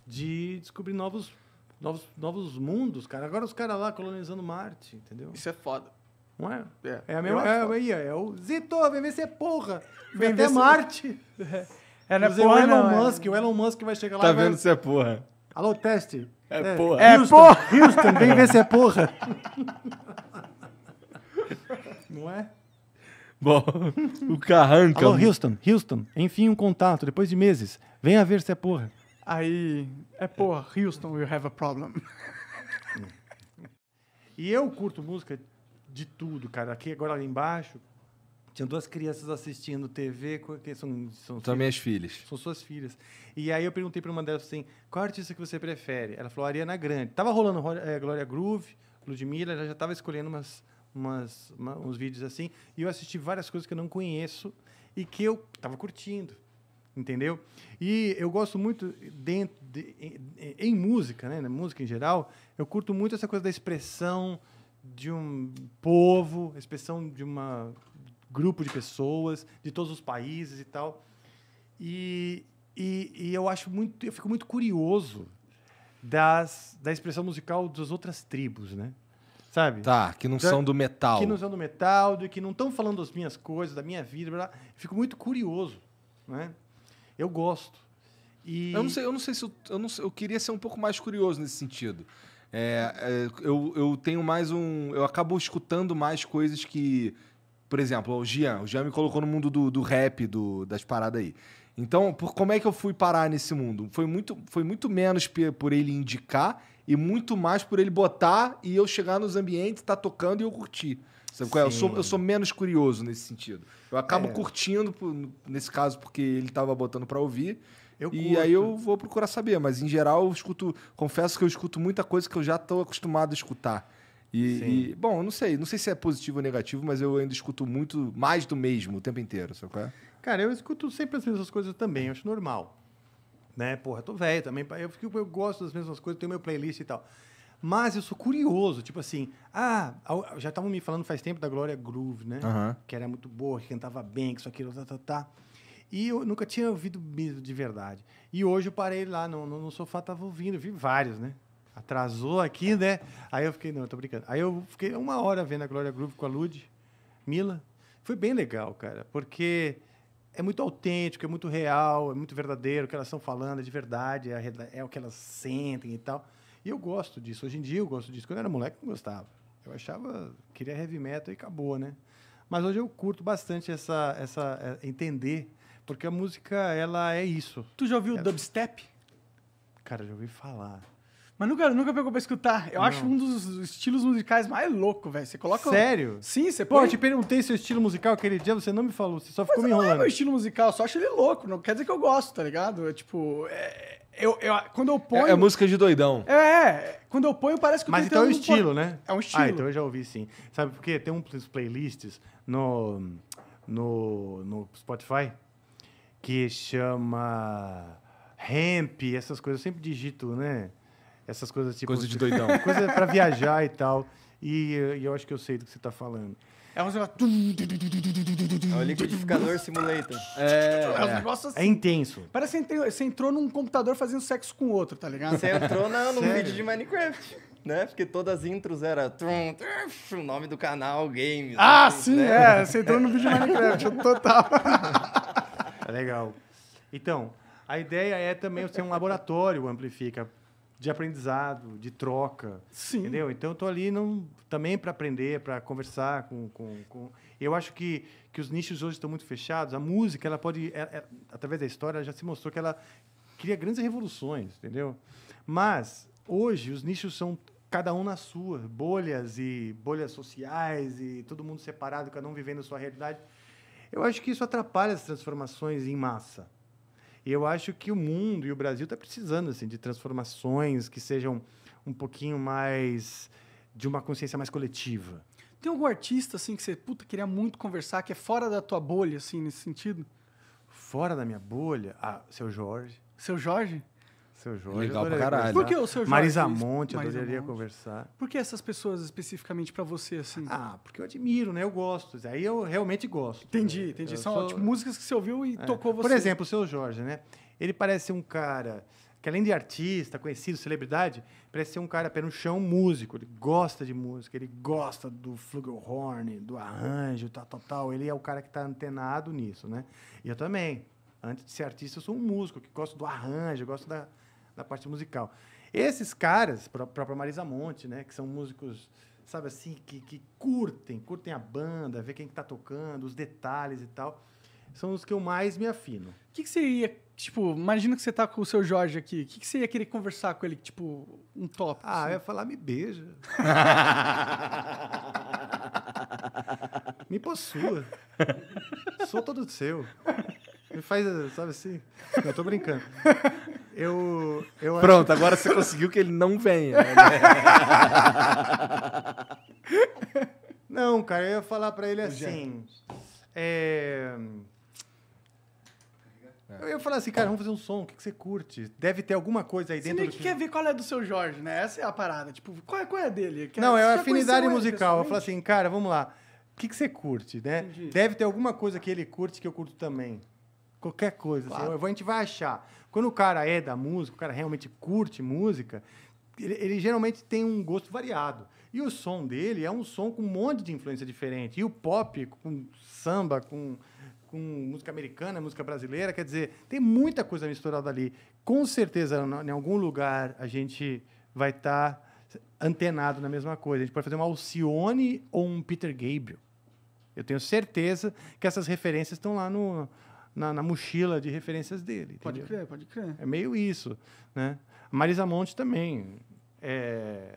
B: de descobrir novos, novos, novos mundos, cara. Agora os caras lá colonizando Marte, entendeu? Isso é foda. Não é? É, é a mesma. É, aí, é, é o Zito, vem ver se é porra.
C: Vem até Marte. É, é, não é o Elon não, é. Musk,
B: é. o Elon Musk vai chegar lá. Tá vendo vai... se é porra. Alô, teste. É, é porra. É porra. Houston, vem ver se é porra. não é?
D: Bom,
A: o Carranca.
B: Alô, Houston, Houston, enfim, um contato, depois de meses. Venha ver se é porra.
C: Aí, é porra, Houston, we have a problem.
B: e eu curto música de tudo, cara. Aqui, agora ali embaixo, tinha duas crianças assistindo TV, que são, são, são minhas filhas. São suas filhas. E aí eu perguntei para uma delas assim: qual artista que você prefere? Ela falou: Ariana Grande. Tava rolando é, eh, Glória Groove, Ludmilla, ela já tava escolhendo umas umas, uma, uns vídeos assim, e eu assisti várias coisas que eu não conheço e que eu estava curtindo, entendeu? E eu gosto muito, dentro de, em, em, música, né, na música em geral, eu curto muito essa coisa da expressão de um povo, expressão de um grupo de pessoas, de todos os países e tal. E, e, e eu acho muito, eu fico muito curioso das, da expressão musical das outras tribos, né? sabe? Tá, que não são do metal. Que não são do metal, do, que não estão falando das minhas coisas, da minha vida, blá, fico muito curioso, né? Eu
A: gosto. E... Eu não sei, eu não sei se eu, eu, não, eu queria ser um pouco mais curioso nesse sentido. É, é, eu, eu tenho mais um. Eu acabo escutando mais coisas que. Por exemplo, o Jean. O Jean me colocou no mundo do, do rap, do, das paradas aí. Então, por, como é que eu fui parar nesse mundo? Foi muito, foi muito menos por ele indicar e muito mais por ele botar e eu chegar nos ambientes, tá tocando e eu curtir. Sabe qual é? Eu sou, eu sou menos curioso nesse sentido. Eu acabo é. curtindo, nesse caso, porque ele tava botando para ouvir. Eu e aí eu vou procurar saber, mas em geral eu escuto, confesso que eu escuto muita coisa que eu já estou acostumado a escutar. E, e, bom, eu não sei, não sei se é positivo ou negativo, mas eu ainda escuto muito mais do mesmo o tempo inteiro, sabe qual é? Cara, eu escuto sempre as mesmas coisas também, eu acho
B: normal. Né? Porra, tô velho também. Eu, fico, eu gosto das mesmas coisas, tenho meu playlist e tal. Mas eu sou curioso, tipo assim, ah, já estavam me falando faz tempo da Glória Groove, né? Uhum. Que era muito boa, que cantava bem, que isso, aquilo, tá, tá, tá. E eu nunca tinha ouvido mesmo de verdade. E hoje eu parei lá no, no, no sofá, tava ouvindo, vi vários, né? Atrasou aqui, é. né? Aí eu fiquei, não, eu tô brincando. Aí eu fiquei uma hora vendo a Glória Groove com a Lud, Mila. Foi bem legal, cara, porque é muito autêntico, é muito real, é muito verdadeiro o que elas estão falando, é de verdade, é, é o que elas sentem e tal. E eu gosto disso. Hoje em dia eu gosto disso. Quando eu era moleque, não gostava. Eu achava, queria heavy metal e acabou, né? Mas hoje eu curto bastante essa, essa é, entender, porque a música, ela é isso.
C: Tu já ouviu ela... É. dubstep?
B: Cara, já ouvi falar.
C: Mas nunca, nunca pegou pra escutar. Eu não. acho um dos estilos musicais mais louco, velho. Você coloca. Sério? Sim, você pode. Pô, eu te perguntei seu estilo musical aquele dia, você não me falou, você só Mas ficou me enrolando. Não é meu estilo musical, eu só acho ele louco. Não quer dizer que eu gosto, tá ligado? É tipo. É, eu, eu, quando eu ponho. É, é, música de doidão. É, quando eu ponho parece que eu Mas então é um estilo, pon... né? É um ah, estilo. Ah, então
B: eu já ouvi sim. Sabe por quê? Tem uns playlists no, no, no Spotify que chama Ramp, essas coisas. Eu sempre digito, né? essas coisas tipo. Coisa de doidão. coisa para viajar e tal. E, e, eu acho que eu sei do que você está falando.
C: É um negócio. É o liquidificador simulator. É, é, um é. negócio assim. É intenso. Parece que você entrou num computador fazendo sexo com outro, tá ligado? Você entrou na, num Sério? vídeo
A: de Minecraft. Né? Porque todas as intros eram o nome do canal, games. Ah, né? sim, né? é. Você entrou no vídeo de Minecraft, total.
B: Legal. Então, a ideia é também ser um laboratório, Amplifica, de aprendizado, de troca. Sim. Entendeu? Então eu tô ali não, também para aprender, para conversar com, com, com, Eu acho que, que os nichos hoje estão muito fechados. A música, ela pode. É, é, através da história, ela já se mostrou que ela cria grandes revoluções, entendeu? Mas hoje os nichos são cada um na sua, bolhas e bolhas sociais e todo mundo separado, cada um vivendo a sua realidade. Eu acho que isso atrapalha as transformações em massa. E eu acho que o mundo e o Brasil está precisando assim, de transformações que sejam um pouquinho
C: mais de uma consciência mais coletiva. Tem algum artista assim que você puta, queria muito conversar, que é fora da tua bolha, assim, nesse sentido? Fora da minha bolha? Ah, seu Jorge. Seu Jorge? Seu Jorge. Legal pra caralho. Por que o seu Jorge? Marisa Monte, Marisa adoraria Monte. conversar. Por que essas pessoas especificamente para você, assim? Ah, porque eu admiro, né? Eu gosto. Aí
B: eu realmente gosto. Entendi, né? entendi. Eu São sou... tipo, músicas
C: que você ouviu e é. tocou você. Por exemplo,
B: o seu Jorge, né? Ele parece ser um cara que, além de artista, conhecido, celebridade, parece ser um cara pé no chão músico. Ele gosta de música, ele gosta do flugelhorn, do arranjo, tal, tal, tal. Ele é o cara que tá antenado nisso, né? E eu também. Antes de ser artista, eu sou um músico que gosto do arranjo, gosto da, da parte musical. Esses caras, a própria Marisa Monte, né, que são músicos, sabe assim, que, que curtem, curtem a banda, ver quem está tá
C: tocando, os detalhes e tal, são os que eu mais me afino. O que, que você ia, tipo, imagina que você tá com o seu Jorge aqui, o que, que você ia querer conversar com ele, tipo, um top? Ah, assim? eu ia falar, me beija. me
B: possua. Sou todo seu. Me faz, sabe assim? Não, eu tô
C: brincando. Eu, eu
A: Pronto, acho... agora você conseguiu
C: que ele não venha. Né?
B: não, cara, eu ia falar para ele assim. É... Eu ia falar assim, cara, vamos fazer um som, o que, você curte? Deve ter alguma coisa aí você dentro. Você do... quer
C: ver qual é do seu Jorge, né? Essa é a parada. Tipo, qual é, qual é dele? Quer... Não, é a afinidade musical. Eu falo assim,
B: cara, vamos lá. O que, você curte, né? Entendi. Deve ter alguma coisa que ele curte que eu curto também. Qualquer coisa. Assim, claro. Assim, eu a gente vai achar. Quando o cara é da música, o cara realmente curte música, ele, ele, geralmente tem um gosto variado. E o som dele é um som com um monte de influência diferente. E o pop, com samba, com, com música americana, música brasileira, quer dizer, tem muita coisa misturada ali. Com certeza, em algum lugar, a gente vai estar tá antenado na mesma coisa. A gente pode fazer uma Alcione ou um Peter Gabriel. Eu tenho certeza que essas referências estão lá no, na, na mochila de referências dele. Pode crer, pode crer. É meio isso, né? Marisa Monte também. É...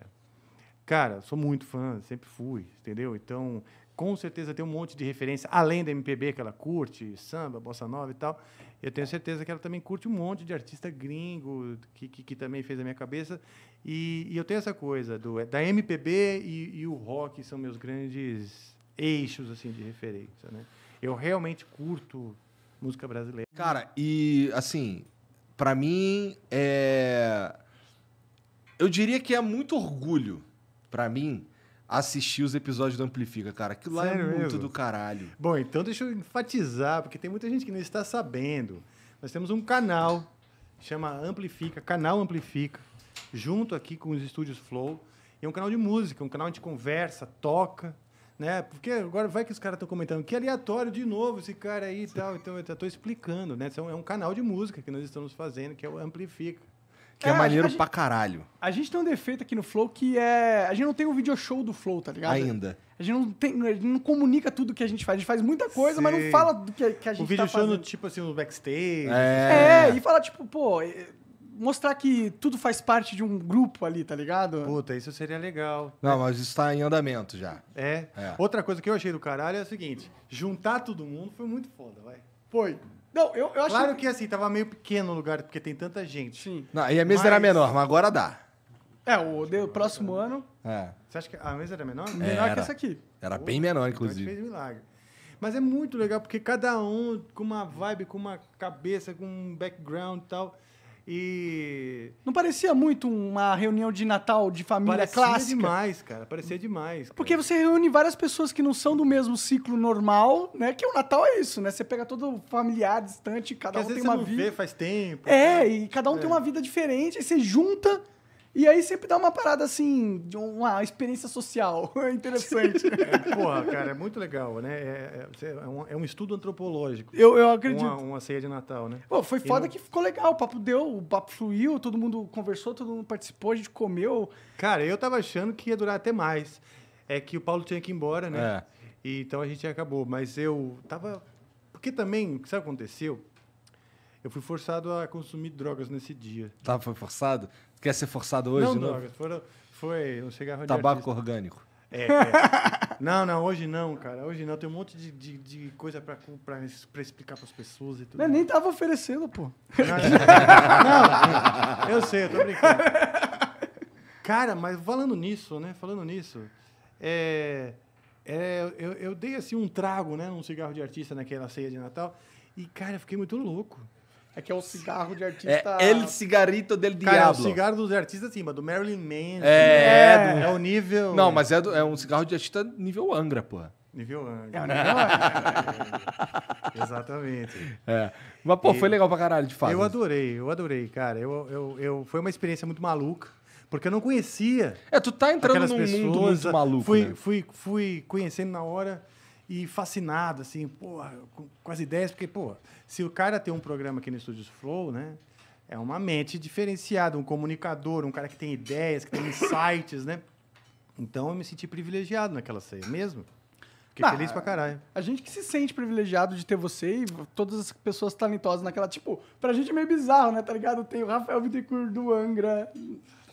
B: Cara, sou muito fã, sempre fui, entendeu? Então, com certeza tem um monte de referência, além da MPB que ela curte, samba, bossa nova e tal. Eu tenho certeza que ela também curte um monte de artista gringo, que, que, que também fez a minha cabeça. E, e, eu tenho essa coisa do, é, da MPB e, e o rock são meus grandes eixos assim de
A: referência, né? Eu realmente curto música brasileira. Cara, e assim, para mim é eu diria que é muito orgulho para mim assistir os episódios do Amplifica, cara. Aquilo lá é Sério é muito mesmo? do caralho.
B: Bom, então deixa eu enfatizar, porque tem muita gente que não está sabendo. Nós temos um canal chama Amplifica, canal Amplifica, junto aqui com os estúdios Flow. E é um canal de música, um canal onde a gente conversa, toca, né? Porque agora vai que os caras estão comentando que é aleatório de novo esse cara aí e tal. Então eu estou explicando, né? É, é um canal de música que nós
C: estamos fazendo, que é o Amplifica.
A: Que é, é maneiro gente, pra caralho.
C: A gente tem um defeito aqui no Flow que é. A gente não tem um video show do Flow, tá ligado? Ainda. A gente não, tem, a gente não comunica tudo que a gente faz. A gente faz muita coisa, Sim. mas não fala do que, que a gente faz O vídeo tá show no tipo assim, no backstage.
B: É. é, e
C: fala tipo, pô, mostrar que tudo faz parte de um grupo ali, tá ligado? Puta, isso
B: seria legal.
A: Não, mas isso em andamento já.
B: É. é. Outra coisa que eu achei do caralho é o seguinte: juntar todo mundo foi muito foda, vai. Foi. Não, eu, eu acho. Claro que assim, tava meio pequeno o lugar, porque tem tanta gente. Sim. Não, e a mesa mas... era menor,
A: mas agora dá.
B: É, o, de, próximo ano. É. Você acha que a mesa era menor? Menor era. que essa aqui. Era Pô, bem menor, inclusive. Fez milagre. Mas é muito legal, porque cada um com uma vibe, com uma cabeça, com um background
C: e tal. E. Não parecia muito uma reunião de Natal de família parecia clássica? Parecia demais,
B: cara. Parecia demais. É cara. Porque você reúne
C: várias pessoas que não são do mesmo ciclo normal, né? Que o Natal é isso, né? Você pega todo familiar, distante, cada Porque um às tem vezes uma você não vida. Vê
B: faz tempo. É, cara. Né? e cada um é. tem uma
C: vida diferente. Aí você junta e aí sempre dá uma parada assim, de uma experiência social interessante. É, porra, cara,
B: é muito legal, né? É,
C: é, é, é, um, é um, estudo antropológico. Eu, eu acredito. Uma,
B: uma, ceia de Natal, né? Pô, foi foda que
C: ficou legal. O papo deu, o papo fluiu, todo mundo conversou, todo mundo participou, a gente comeu. Cara, eu tava
B: achando que ia durar até mais. É que o Paulo tinha que ir embora, né? É. E, então a gente acabou. Mas eu tava. Porque também, o que aconteceu? Eu fui forçado a
A: consumir drogas
B: nesse dia.
A: Tá, foi forçado? Quer ser forçado hoje? Não, não?
B: Foram, foi um cigarro Tabaco de Tabaco orgânico. É, é. Não, não, hoje não, cara. Hoje não. Tem um monte de, de, de coisa pra, pra, pra explicar pras pessoas e tudo. Mas nem tava
C: oferecendo, pô. Não,
B: não, eu sei, eu tô brincando. Cara, mas falando nisso, né? Falando nisso, é, é, eu, eu dei assim um trago, né? Num cigarro de artista naquela ceia de Natal. E, cara, eu fiquei muito louco. É que é o cigarro de é artista. É ele Cigarrito del diabo. Cara, é o cigarro dos artistas, sim, mas do Marilyn Manson. É,
A: é, do... é o nível. Não, mas é, do, é um cigarro de artista nível Angra, pô. Nível Angra. É, né?
C: Exatamente. É. Mas, pô, e... foi legal pra caralho, de fato. Eu
B: adorei, eu adorei, cara. Eu, eu, eu, foi uma experiência muito maluca. Porque eu não conhecia. É, tu tá entrando num pessoas, mundo muito maluco. Fui, né? fui, fui conhecendo na hora e fascinado, assim, porra, com, com, as ideias, porque, pô, se o cara tem um programa aqui no Estúdios Flow, né? É uma mente diferenciada, um comunicador, um cara que tem ideias, que tem insights, né?
C: Então eu me senti privilegiado naquela ceia mesmo. Fiquei feliz pra caralho. A gente que se sente privilegiado de ter você e todas as pessoas talentosas naquela. Tipo, pra gente é meio bizarro, né? Tá ligado? Tem o Rafael Bittencourt do Angra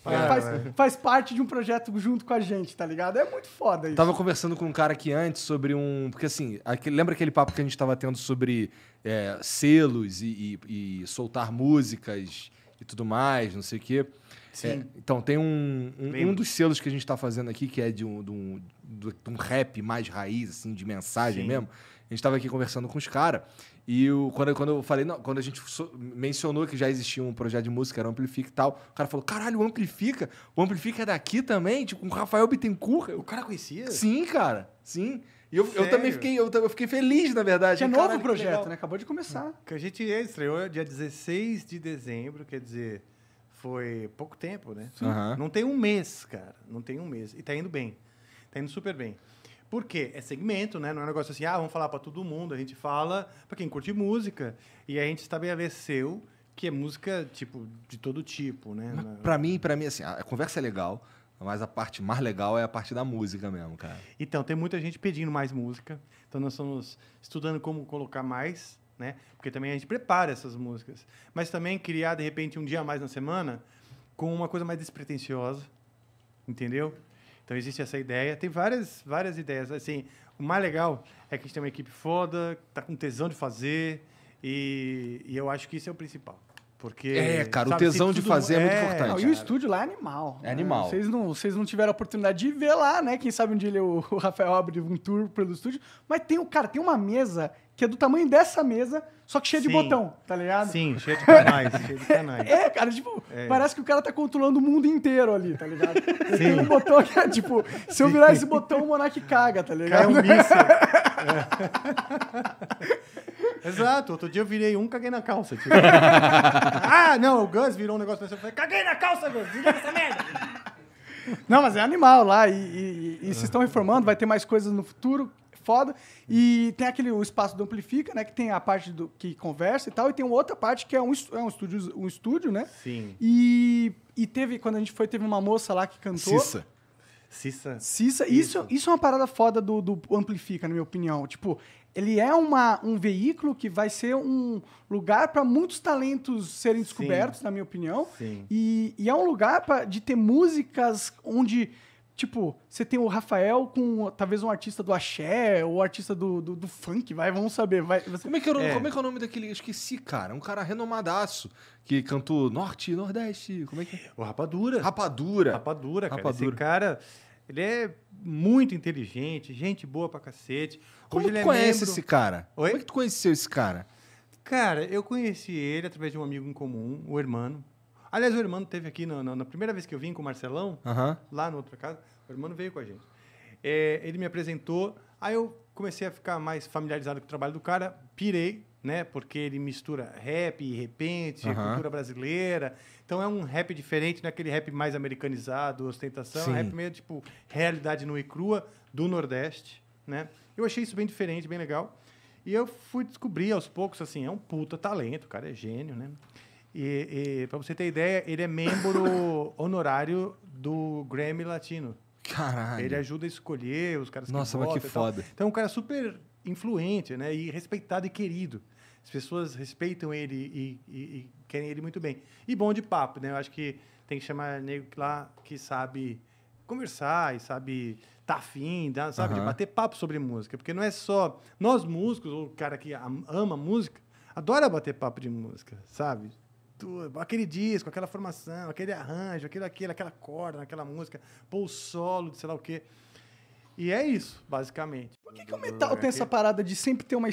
C: é, faz, é. faz, parte de um projeto junto com a gente, tá ligado? É muito foda isso. Tava
A: conversando com um cara aqui antes sobre um. Porque assim, aquele, lembra aquele papo que a gente tava tendo sobre é, selos e, e, e, soltar músicas e tudo mais, não sei o quê? Sim. É, então, tem um, um, um, dos selos que a gente tá fazendo aqui, que é de um, de um, de um rap mais raiz, assim, de mensagem Sim. mesmo gente estava aqui conversando com os caras e o quando, quando eu falei, não, quando a gente so, mencionou que já existia um projeto de música, era o Amplifica e tal, o cara falou: caralho, o Amplifica? O Amplifica é daqui também? Tipo, o Rafael Bittencourt. O cara conhecia? Sim, cara, sim. E eu, eu, também fiquei, eu, eu, fiquei feliz, na verdade. é novo o projeto, né?
C: Acabou de começar. Uhum. Que a gente é, estreou dia 16 de
B: dezembro, quer dizer, foi pouco tempo, né? Uhum. Não tem um mês, cara. Não tem um mês. E tá indo bem. Tá indo super bem. Por quê? É segmento, né? Não é um negócio assim, ah, vamos falar para todo mundo. A gente fala para quem curte música. E a gente estabeleceu que é
A: música, tipo, de todo tipo, né? Para mim, para mim, assim, a conversa é legal, mas a parte mais legal é a parte da música mesmo, cara. Então, tem muita gente pedindo mais música. Então, nós estamos
B: estudando como colocar mais, né? Porque também a gente prepara essas músicas. Mas também criar, de repente, um dia a mais na semana com uma coisa mais despretensiosa, entendeu? Então existe essa ideia. Tem várias, várias ideias. Assim, o mais legal é que a gente tem uma equipe foda, tá com tesão de fazer. E, e eu acho que isso é o principal. Porque, é, cara, sabe, o tesão de fazer é, é muito importante. Não,
C: e o estúdio lá é animal. Né? É animal. Vocês, não, vocês não tiveram a oportunidade de ver lá, né? Quem sabe um dia o, o Rafael abre um tour pelo estúdio. Mas tem, cara, tem uma mesa que é do tamanho dessa mesa, só que cheia Sim. de botão, tá ligado?
B: Sim, cheia de canais,
C: cheia de canais. É, cara, tipo, é. parece que o cara tá controlando o mundo inteiro ali, tá ligado? Sim. Tem um botão que é, tipo, se eu virar Sim. esse botão, o Monark caga, tá ligado? Cai um míssil. é. Exato, outro dia eu virei um, caguei na calça. Tipo. ah, não, o Gus virou um negócio
B: pra eu falei, caguei na calça, Gus, desliga essa merda.
C: Não, mas é animal lá, e, e, e vocês estão reformando, vai ter mais coisas no futuro, foda. E tem aquele o espaço do Amplifica, né? Que tem a parte do que conversa e tal, e tem outra parte que é um, é um estúdio, um estúdio, né? Sim. E, e teve, quando a gente foi, teve uma moça lá que cantou. Cissa. Cissa. Cissa. Isso, isso é uma parada foda do, do Amplifica, na minha opinião. Tipo, ele é uma, um veículo que vai ser um lugar para muitos talentos serem descobertos, Sim. na minha opinião. Sim. E, e é um lugar pra, de ter músicas onde Tipo, você tem o Rafael com talvez um artista do axé ou artista do, do, do
A: funk, vai, vamos saber. Vai, você... como, é que é, é. como é que é o nome daquele. Eu esqueci, cara. Um cara renomadaço que cantou Norte, Nordeste. Como é que é? O Rapadura. Rapadura. Rapadura, cara. Rapadura. Esse
B: cara, ele é muito inteligente, gente boa pra cacete. Como Hoje tu é conhece membro... esse
A: cara? Oi? Como é que tu conheceu esse cara?
B: Cara, eu conheci ele através de um amigo em comum, o irmão Aliás, o irmão teve aqui no, no, na primeira vez que eu vim com o Marcelão, uhum. lá na outra casa. O Hermano veio com a gente. É, ele me apresentou, aí eu comecei a ficar mais familiarizado com o trabalho do cara, pirei, né? Porque ele mistura rap e repente, cultura brasileira. Então é um rap diferente, não é aquele rap mais americanizado, ostentação. Sim. É um rap meio tipo realidade nua e crua do Nordeste, né? Eu achei isso bem diferente, bem legal. E eu fui descobrir aos poucos, assim, é um puta talento, o cara é gênio, né? E, e para você ter ideia, ele é membro honorário do Grammy Latino.
A: Caralho. Ele
B: ajuda a escolher os caras Nossa, que votam. Nossa, mas que foda. Então, é um cara super influente, né? E respeitado e querido. As pessoas respeitam ele e, e, e querem ele muito bem. E bom de papo, né? Eu acho que tem que chamar nego lá que sabe conversar e sabe tá afim, sabe? Uhum. De bater papo sobre música. Porque não é só nós músicos, ou o cara que ama música, adora bater papo de música, sabe? tudo, aquele disco, aquela formação, aquele arranjo, aquele aquele, aquela corda, aquela música, pô, o solo de sei lá o quê. E é isso, basicamente. Por que, que o metal tem essa
C: parada de sempre ter uma.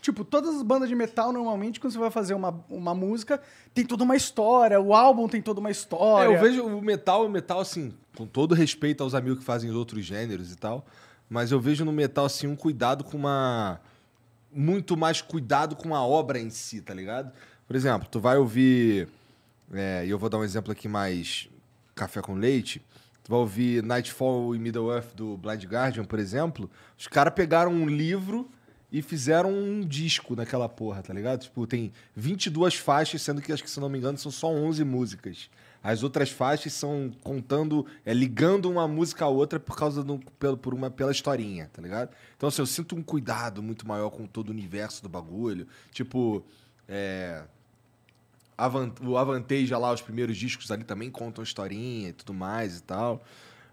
C: Tipo, todas as bandas de metal, normalmente, quando você vai fazer uma, uma música, tem toda uma história, o álbum tem toda uma história. É, eu vejo
A: o metal, o metal, assim, com todo respeito aos amigos que fazem outros gêneros e tal, mas eu vejo no metal, assim, um cuidado com uma. Muito mais cuidado com a obra em si, tá ligado? Por exemplo, tu vai ouvir. É, e é, eu vou dar um exemplo aqui mais café com leite. Tu vai ouvir Nightfall e Middle Earth do Blind Guardian, por exemplo. Os caras pegaram um livro e fizeram um disco naquela porra, tá ligado? Tipo, tem 22 faixas, sendo que acho que, se não me engano, são só 11 músicas. As outras faixas são contando, é, ligando uma música à outra por causa do pelo, por uma, pela historinha, tá ligado? Então, assim, eu sinto um cuidado muito maior com todo o universo do bagulho. Tipo, é, Avant, o Avanteja lá, os primeiros discos ali também contam historinha e tudo mais e tal.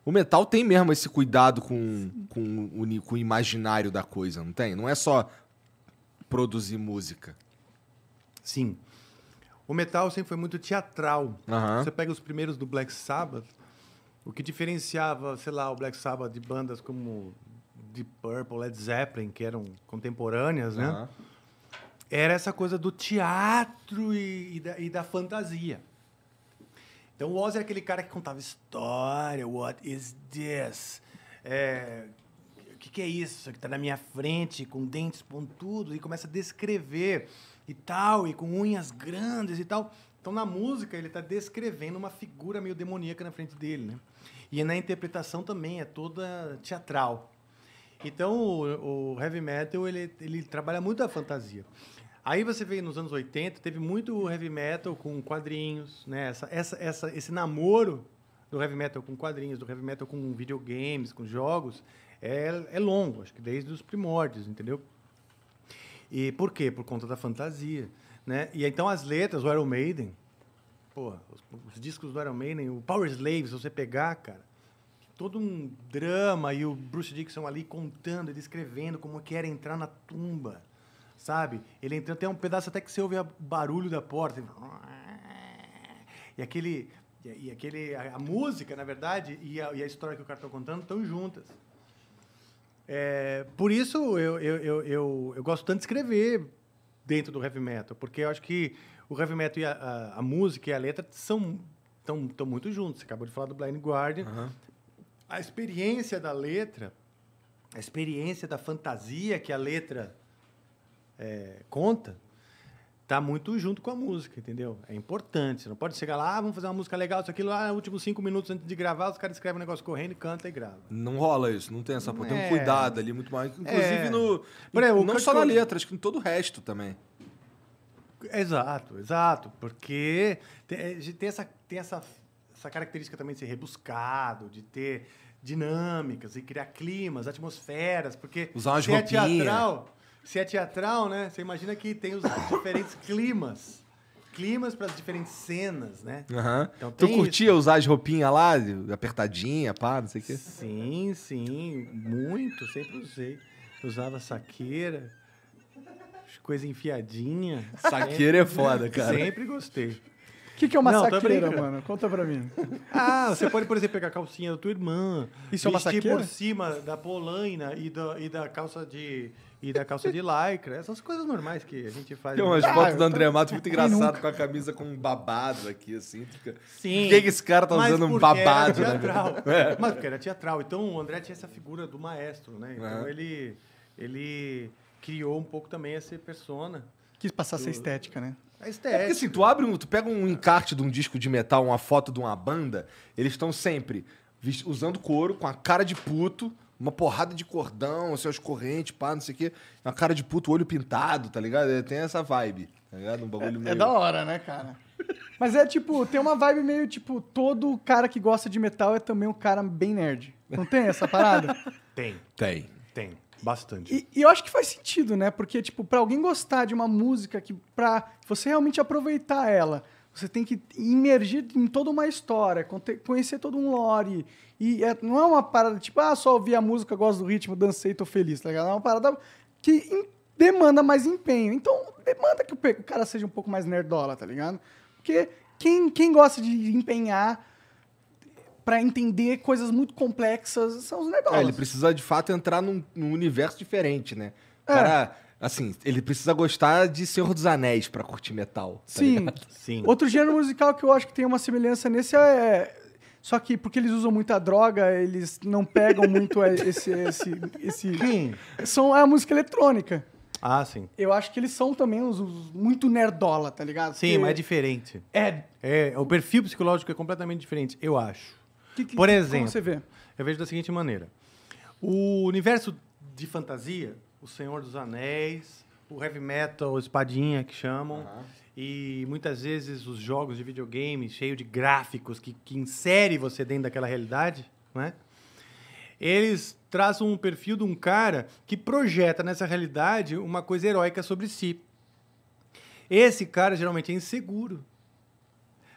A: O metal tem mesmo esse cuidado com, com, o, com o imaginário da coisa, não tem? Não é só produzir música. Sim. O metal
B: sempre foi muito teatral. Uhum. Você pega os primeiros do Black Sabbath, o que diferenciava, sei lá, o Black Sabbath de bandas como Deep Purple, Led Zeppelin, que eram contemporâneas, né? Uhum era essa coisa do teatro e, e, da, e da, fantasia. Então o Oz era aquele cara que contava história, what is this? É, o que, que, é isso que está na minha frente, com dentes pontudos, e começa a descrever e tal, e com unhas grandes e tal. Então na música ele está descrevendo uma figura meio demoníaca na frente dele, né? E na interpretação também é toda teatral. Então o, o heavy metal ele, ele trabalha muito a fantasia. Aí você vê nos anos 80, teve muito heavy metal com quadrinhos, né? Essa, essa, essa, esse namoro do heavy metal com quadrinhos, do heavy metal com videogames, com jogos, é, é longo, acho que desde os primórdios, entendeu? E por quê? Por conta da fantasia, né? E então as letras, o Iron Maiden, porra, os, os discos do Iron Maiden, o Power Slave, se você pegar, cara, todo um drama e o Bruce Dixon ali contando, descrevendo como que era entrar na tumba, sabe? Ele entra tem um pedaço até que você ouve o barulho da porta. E aquele. E aquele a, a música, na verdade, e a, e a, história que o cara está contando estão juntas. É, por isso eu, eu, eu, eu, eu gosto tanto de escrever dentro do heavy metal, porque eu acho que o heavy metal e a, a, a música e a letra são tão, tão muito juntos. Você acabou de falar do Blind Guardian. Uhum. A experiência da letra, a experiência da fantasia que a letra é, conta, tá muito junto com a música, entendeu? É
A: importante. Você não
B: pode chegar lá, ah, vamos fazer uma música legal, isso aqui lá, ah, nos últimos cinco minutos antes de gravar, os caras escrevem um negócio correndo, canta e grava.
A: Não rola isso, não tem essa. É. Tem um é. cuidado ali muito mais. Inclusive é. no. Exemplo, não só na letra, acho que em todo o resto também. Exato, exato. Porque
B: tem, é, tem, essa, tem essa, essa característica também de ser rebuscado, de ter dinâmicas e criar climas, atmosferas, porque Usar umas é roupinhas se é teatral, né? Você imagina que tem os diferentes climas climas para as diferentes cenas, né? Uhum. Então, tu curtia
A: isso. usar as roupinhas lá, apertadinha, pá, não sei o quê?
B: Sim, sim, muito, sempre usei. Usava saqueira, coisa enfiadinha. Saqueira é foda, cara. Sempre gostei. O que, que é uma não, saqueira, mano? Conta pra mim. Ah, você pode, por exemplo, pegar a calcinha da tua irmã,
D: Isso é uma saqueira? por
B: cima da polaina e da, e da calça de, e da calça
A: de lycra, essas coisas normais que a gente faz. Tem umas fotos do André Matos muito engraçado com a camisa com um babado aqui, assim. Fica... Sim. Por que, que esse cara tá usando um babado? Era né? teatral. Né? Mas porque era
B: teatral. Então o André tinha essa figura do maestro, né? Então é. ele, ele criou um pouco também essa persona. Quis passar do... essa estética,
A: né?
C: A
B: estética. É porque
A: assim, tu abre um, tu pega um encarte de um disco de metal, uma foto de uma banda, eles estão sempre usando couro, com a cara de puto, uma porrada de cordão, seus correntes, pá, não sei o quê. É uma cara de puto, olho pintado, tá ligado? É, tem essa vibe, tá ligado? Um bagulho é, é meio... É da hora,
C: né, cara? Mas é tipo, tem uma vibe meio tipo, todo cara que gosta de metal é também um cara bem nerd. Não tem essa parada?
B: tem. Tem. Tem. Bastante. E,
C: e, eu acho que faz sentido, né? Porque, tipo, pra alguém gostar de uma música que, pra você realmente aproveitar ela, você tem que imergir em toda uma história, conhecer todo um lore e é, não é uma parada tipo, ah, só ouvi a música, gosto do ritmo, dancei, tô feliz, tá ligado? É uma parada que demanda mais empenho. Então, demanda que o cara seja um pouco mais nerdola, tá ligado? Porque quem, quem gosta de empenhar para entender coisas muito complexas são os nerdolas. É, ele
A: precisa, de fato, entrar num, num universo diferente, né? É. Cara, assim, ele precisa gostar de Senhor dos Anéis para curtir metal. Tá Sim. Sim. Outro gênero
C: musical que eu acho que tem uma semelhança nesse é só que porque eles usam muita droga, eles não pegam muito esse. esse, esse Quem? São é a música eletrônica. Ah, sim. Eu acho que eles são também os, os muito nerdola, tá ligado? Sim, Porque mas é diferente. É.
B: é. O perfil psicológico é completamente diferente, eu acho. Que, que, Por exemplo, você vê? eu vejo da seguinte maneira: o universo de fantasia, O Senhor dos Anéis, o heavy metal, espadinha que chamam. Uhum. E muitas vezes os jogos de videogame, cheio de gráficos, que, que insere você dentro daquela realidade, né? eles traçam um perfil de um cara que projeta nessa realidade uma coisa heróica sobre si. Esse cara geralmente é inseguro.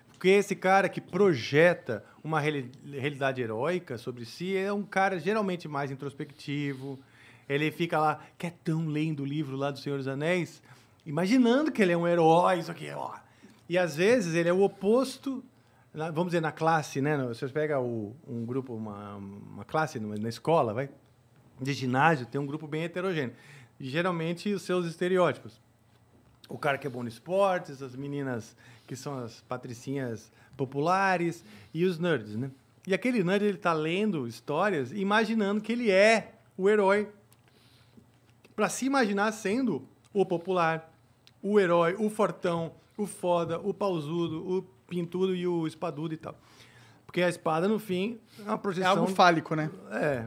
B: Porque esse cara que projeta uma realidade heróica sobre si é um cara geralmente mais introspectivo. Ele fica lá, quer tão lendo o livro lá do Senhor dos Anéis, imaginando que ele é um herói, isso aqui, ó. E às vezes ele é o oposto, vamos dizer, na classe, né? Você pega o, um grupo, uma, uma classe na escola, vai, de ginásio, tem um grupo bem heterogêneo. E, geralmente os seus estereótipos. O cara que é bom no esportes, as meninas que são as patricinhas populares e os nerds, né? E aquele nerd ele tá lendo histórias, imaginando que ele é o herói para se imaginar sendo o popular, o herói, o fortão, o foda, o pausudo, o pintudo e o espadudo e tal. Porque a espada, no fim, é uma projeção... É algo fálico, né? É.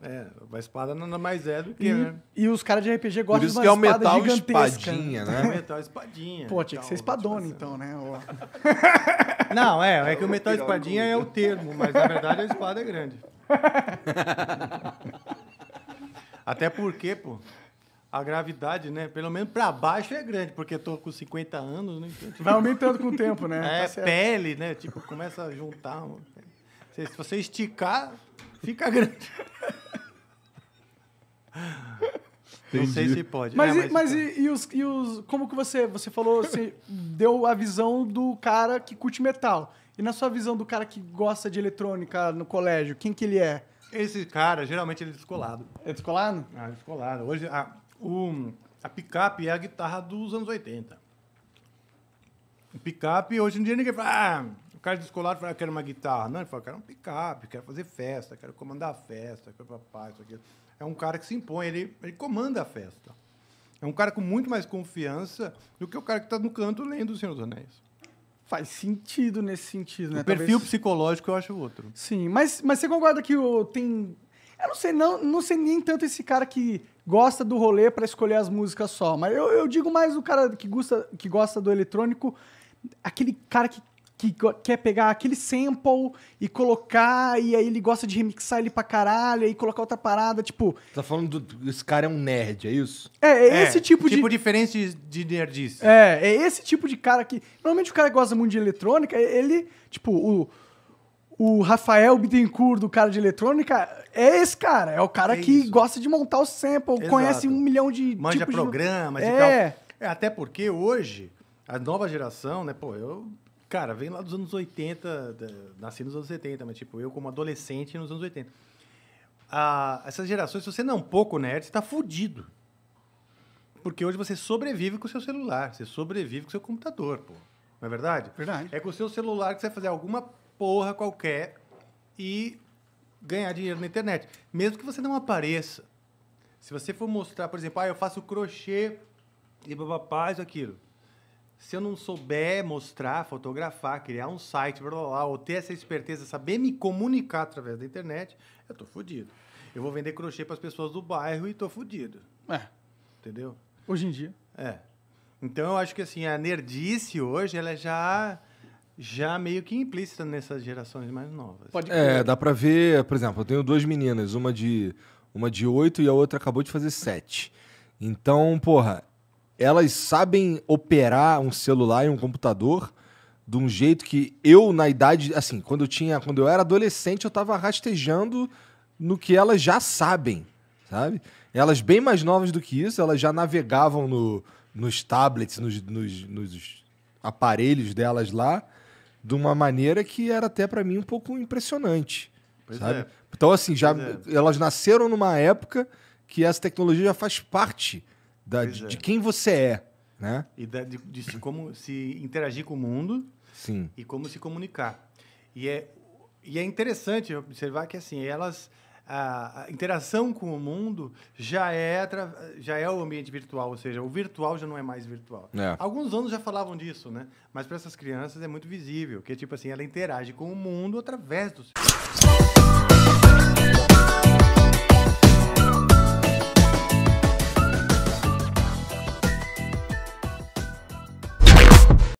B: É, a espada nada mais é do que... E, né?
C: e os caras de RPG gostam de uma espada gigantesca. Por isso que é o metal né? espadinha, né? É o metal espadinha. Pô, tinha que ser espadona, tipo assim. então, né? Não, é, é que o metal espadinha é o termo, mas na verdade a espada é grande.
B: Até porque, pô, a gravidade, né? Pelo menos para baixo é grande, porque eu tô com 50 anos, né? Então, tipo, Vai aumentando com o tempo, né? É, tá pele, né? Tipo, começa a juntar. Se, você esticar,
C: fica grande. Entendi. Não sei se pode. Mas, é, mas, mas então. e, e, os, e os. Como que você. Você falou, você deu a visão do cara que curte metal. E na sua visão do cara que gosta de eletrônica no colégio, quem que ele é?
B: Esse cara, geralmente, ele é descolado. É descolado?
C: Ah, descolado. Hoje, ah o,
B: a picape é a guitarra dos anos 80. O picape, hoje em dia, ninguém fala. Ah, o cara descolado fala, que ah, quero uma guitarra. Não, ele fala, quero um picape, quero fazer festa, quero comandar a festa, quero papai, isso, É um cara que se impõe, ele, ele comanda a festa. É um cara com muito mais confiança do que o cara que está no canto lendo O Senhor dos Anéis.
C: Faz sentido nesse sentido, né? O perfil Talvez... psicológico eu acho outro. Sim, mas, mas você concorda que o, tem. Eu não sei, não, não sei nem tanto esse cara que gosta do rolê para escolher as músicas só. Mas eu, eu digo mais o cara que gosta, que gosta do eletrônico, aquele cara que que quer pegar aquele sample e colocar, e aí ele gosta de remixar ele pra caralho, e colocar outra parada, tipo...
A: Tá falando do... Esse cara é um nerd, é isso? É, é, é esse tipo, tipo de... Tipo diferente de nerdice.
C: É, é esse tipo de cara que... Normalmente o cara que gosta muito de eletrônica, ele, tipo, o o Rafael Bittencourt, do cara de eletrônica, é esse cara. É o cara é que isso. gosta de montar o sample, Exato. conhece um milhão de Manja tipos programas de... e é. tal.
B: É, até porque hoje, a nova geração, né, pô, eu... Cara, vem lá dos anos 80, nasci nos anos 70, mas tipo, eu como adolescente nos anos 80. Ah, essas gerações, se você não é um pouco nerd, você tá fudido. Porque hoje você sobrevive com o seu celular, você sobrevive com o seu computador, pô. Não é verdade? Verdade. É com o seu celular que você vai fazer alguma porra qualquer e ganhar dinheiro na internet. Mesmo que você não apareça. Se você for mostrar, por exemplo, ah, eu faço crochê e papapá, isso, aquilo. Se eu não souber mostrar, fotografar, criar um site, blá, blá, blá, ou ter essa esperteza, saber me comunicar através da internet, eu tô fudido. Eu vou vender crochê para as pessoas do bairro e tô fudido. É. Entendeu? Hoje em dia. É. Então eu acho que assim, a nerdice hoje, ela já já meio que implícita nessas gerações mais novas.
A: Pode é, dá para ver, por exemplo, eu tenho duas meninas, uma de uma de 8 e a outra acabou de fazer 7. Então, porra, elas sabem operar um celular e um computador de um jeito que eu na idade, assim, quando eu tinha, quando eu era adolescente, eu tava rastejando no que elas já sabem, sabe? Elas bem mais novas do que isso, elas já navegavam no, nos tablets, nos, nos, nos aparelhos delas lá, de uma maneira que era até para mim um pouco impressionante. Pois sabe? É. Então, assim, já é. elas nasceram numa época que essa tecnologia já faz parte da, de, é. de, quem você é. Né?
B: E de, de como se interagir com o mundo Sim. e como se comunicar. E é, e é interessante observar que assim elas a, interação com o mundo já é, já é o ambiente virtual, ou seja, o virtual já não é mais virtual. É. Alguns anos já falavam disso, né? Mas para essas crianças é muito visível, que tipo assim, ela interage com o mundo através do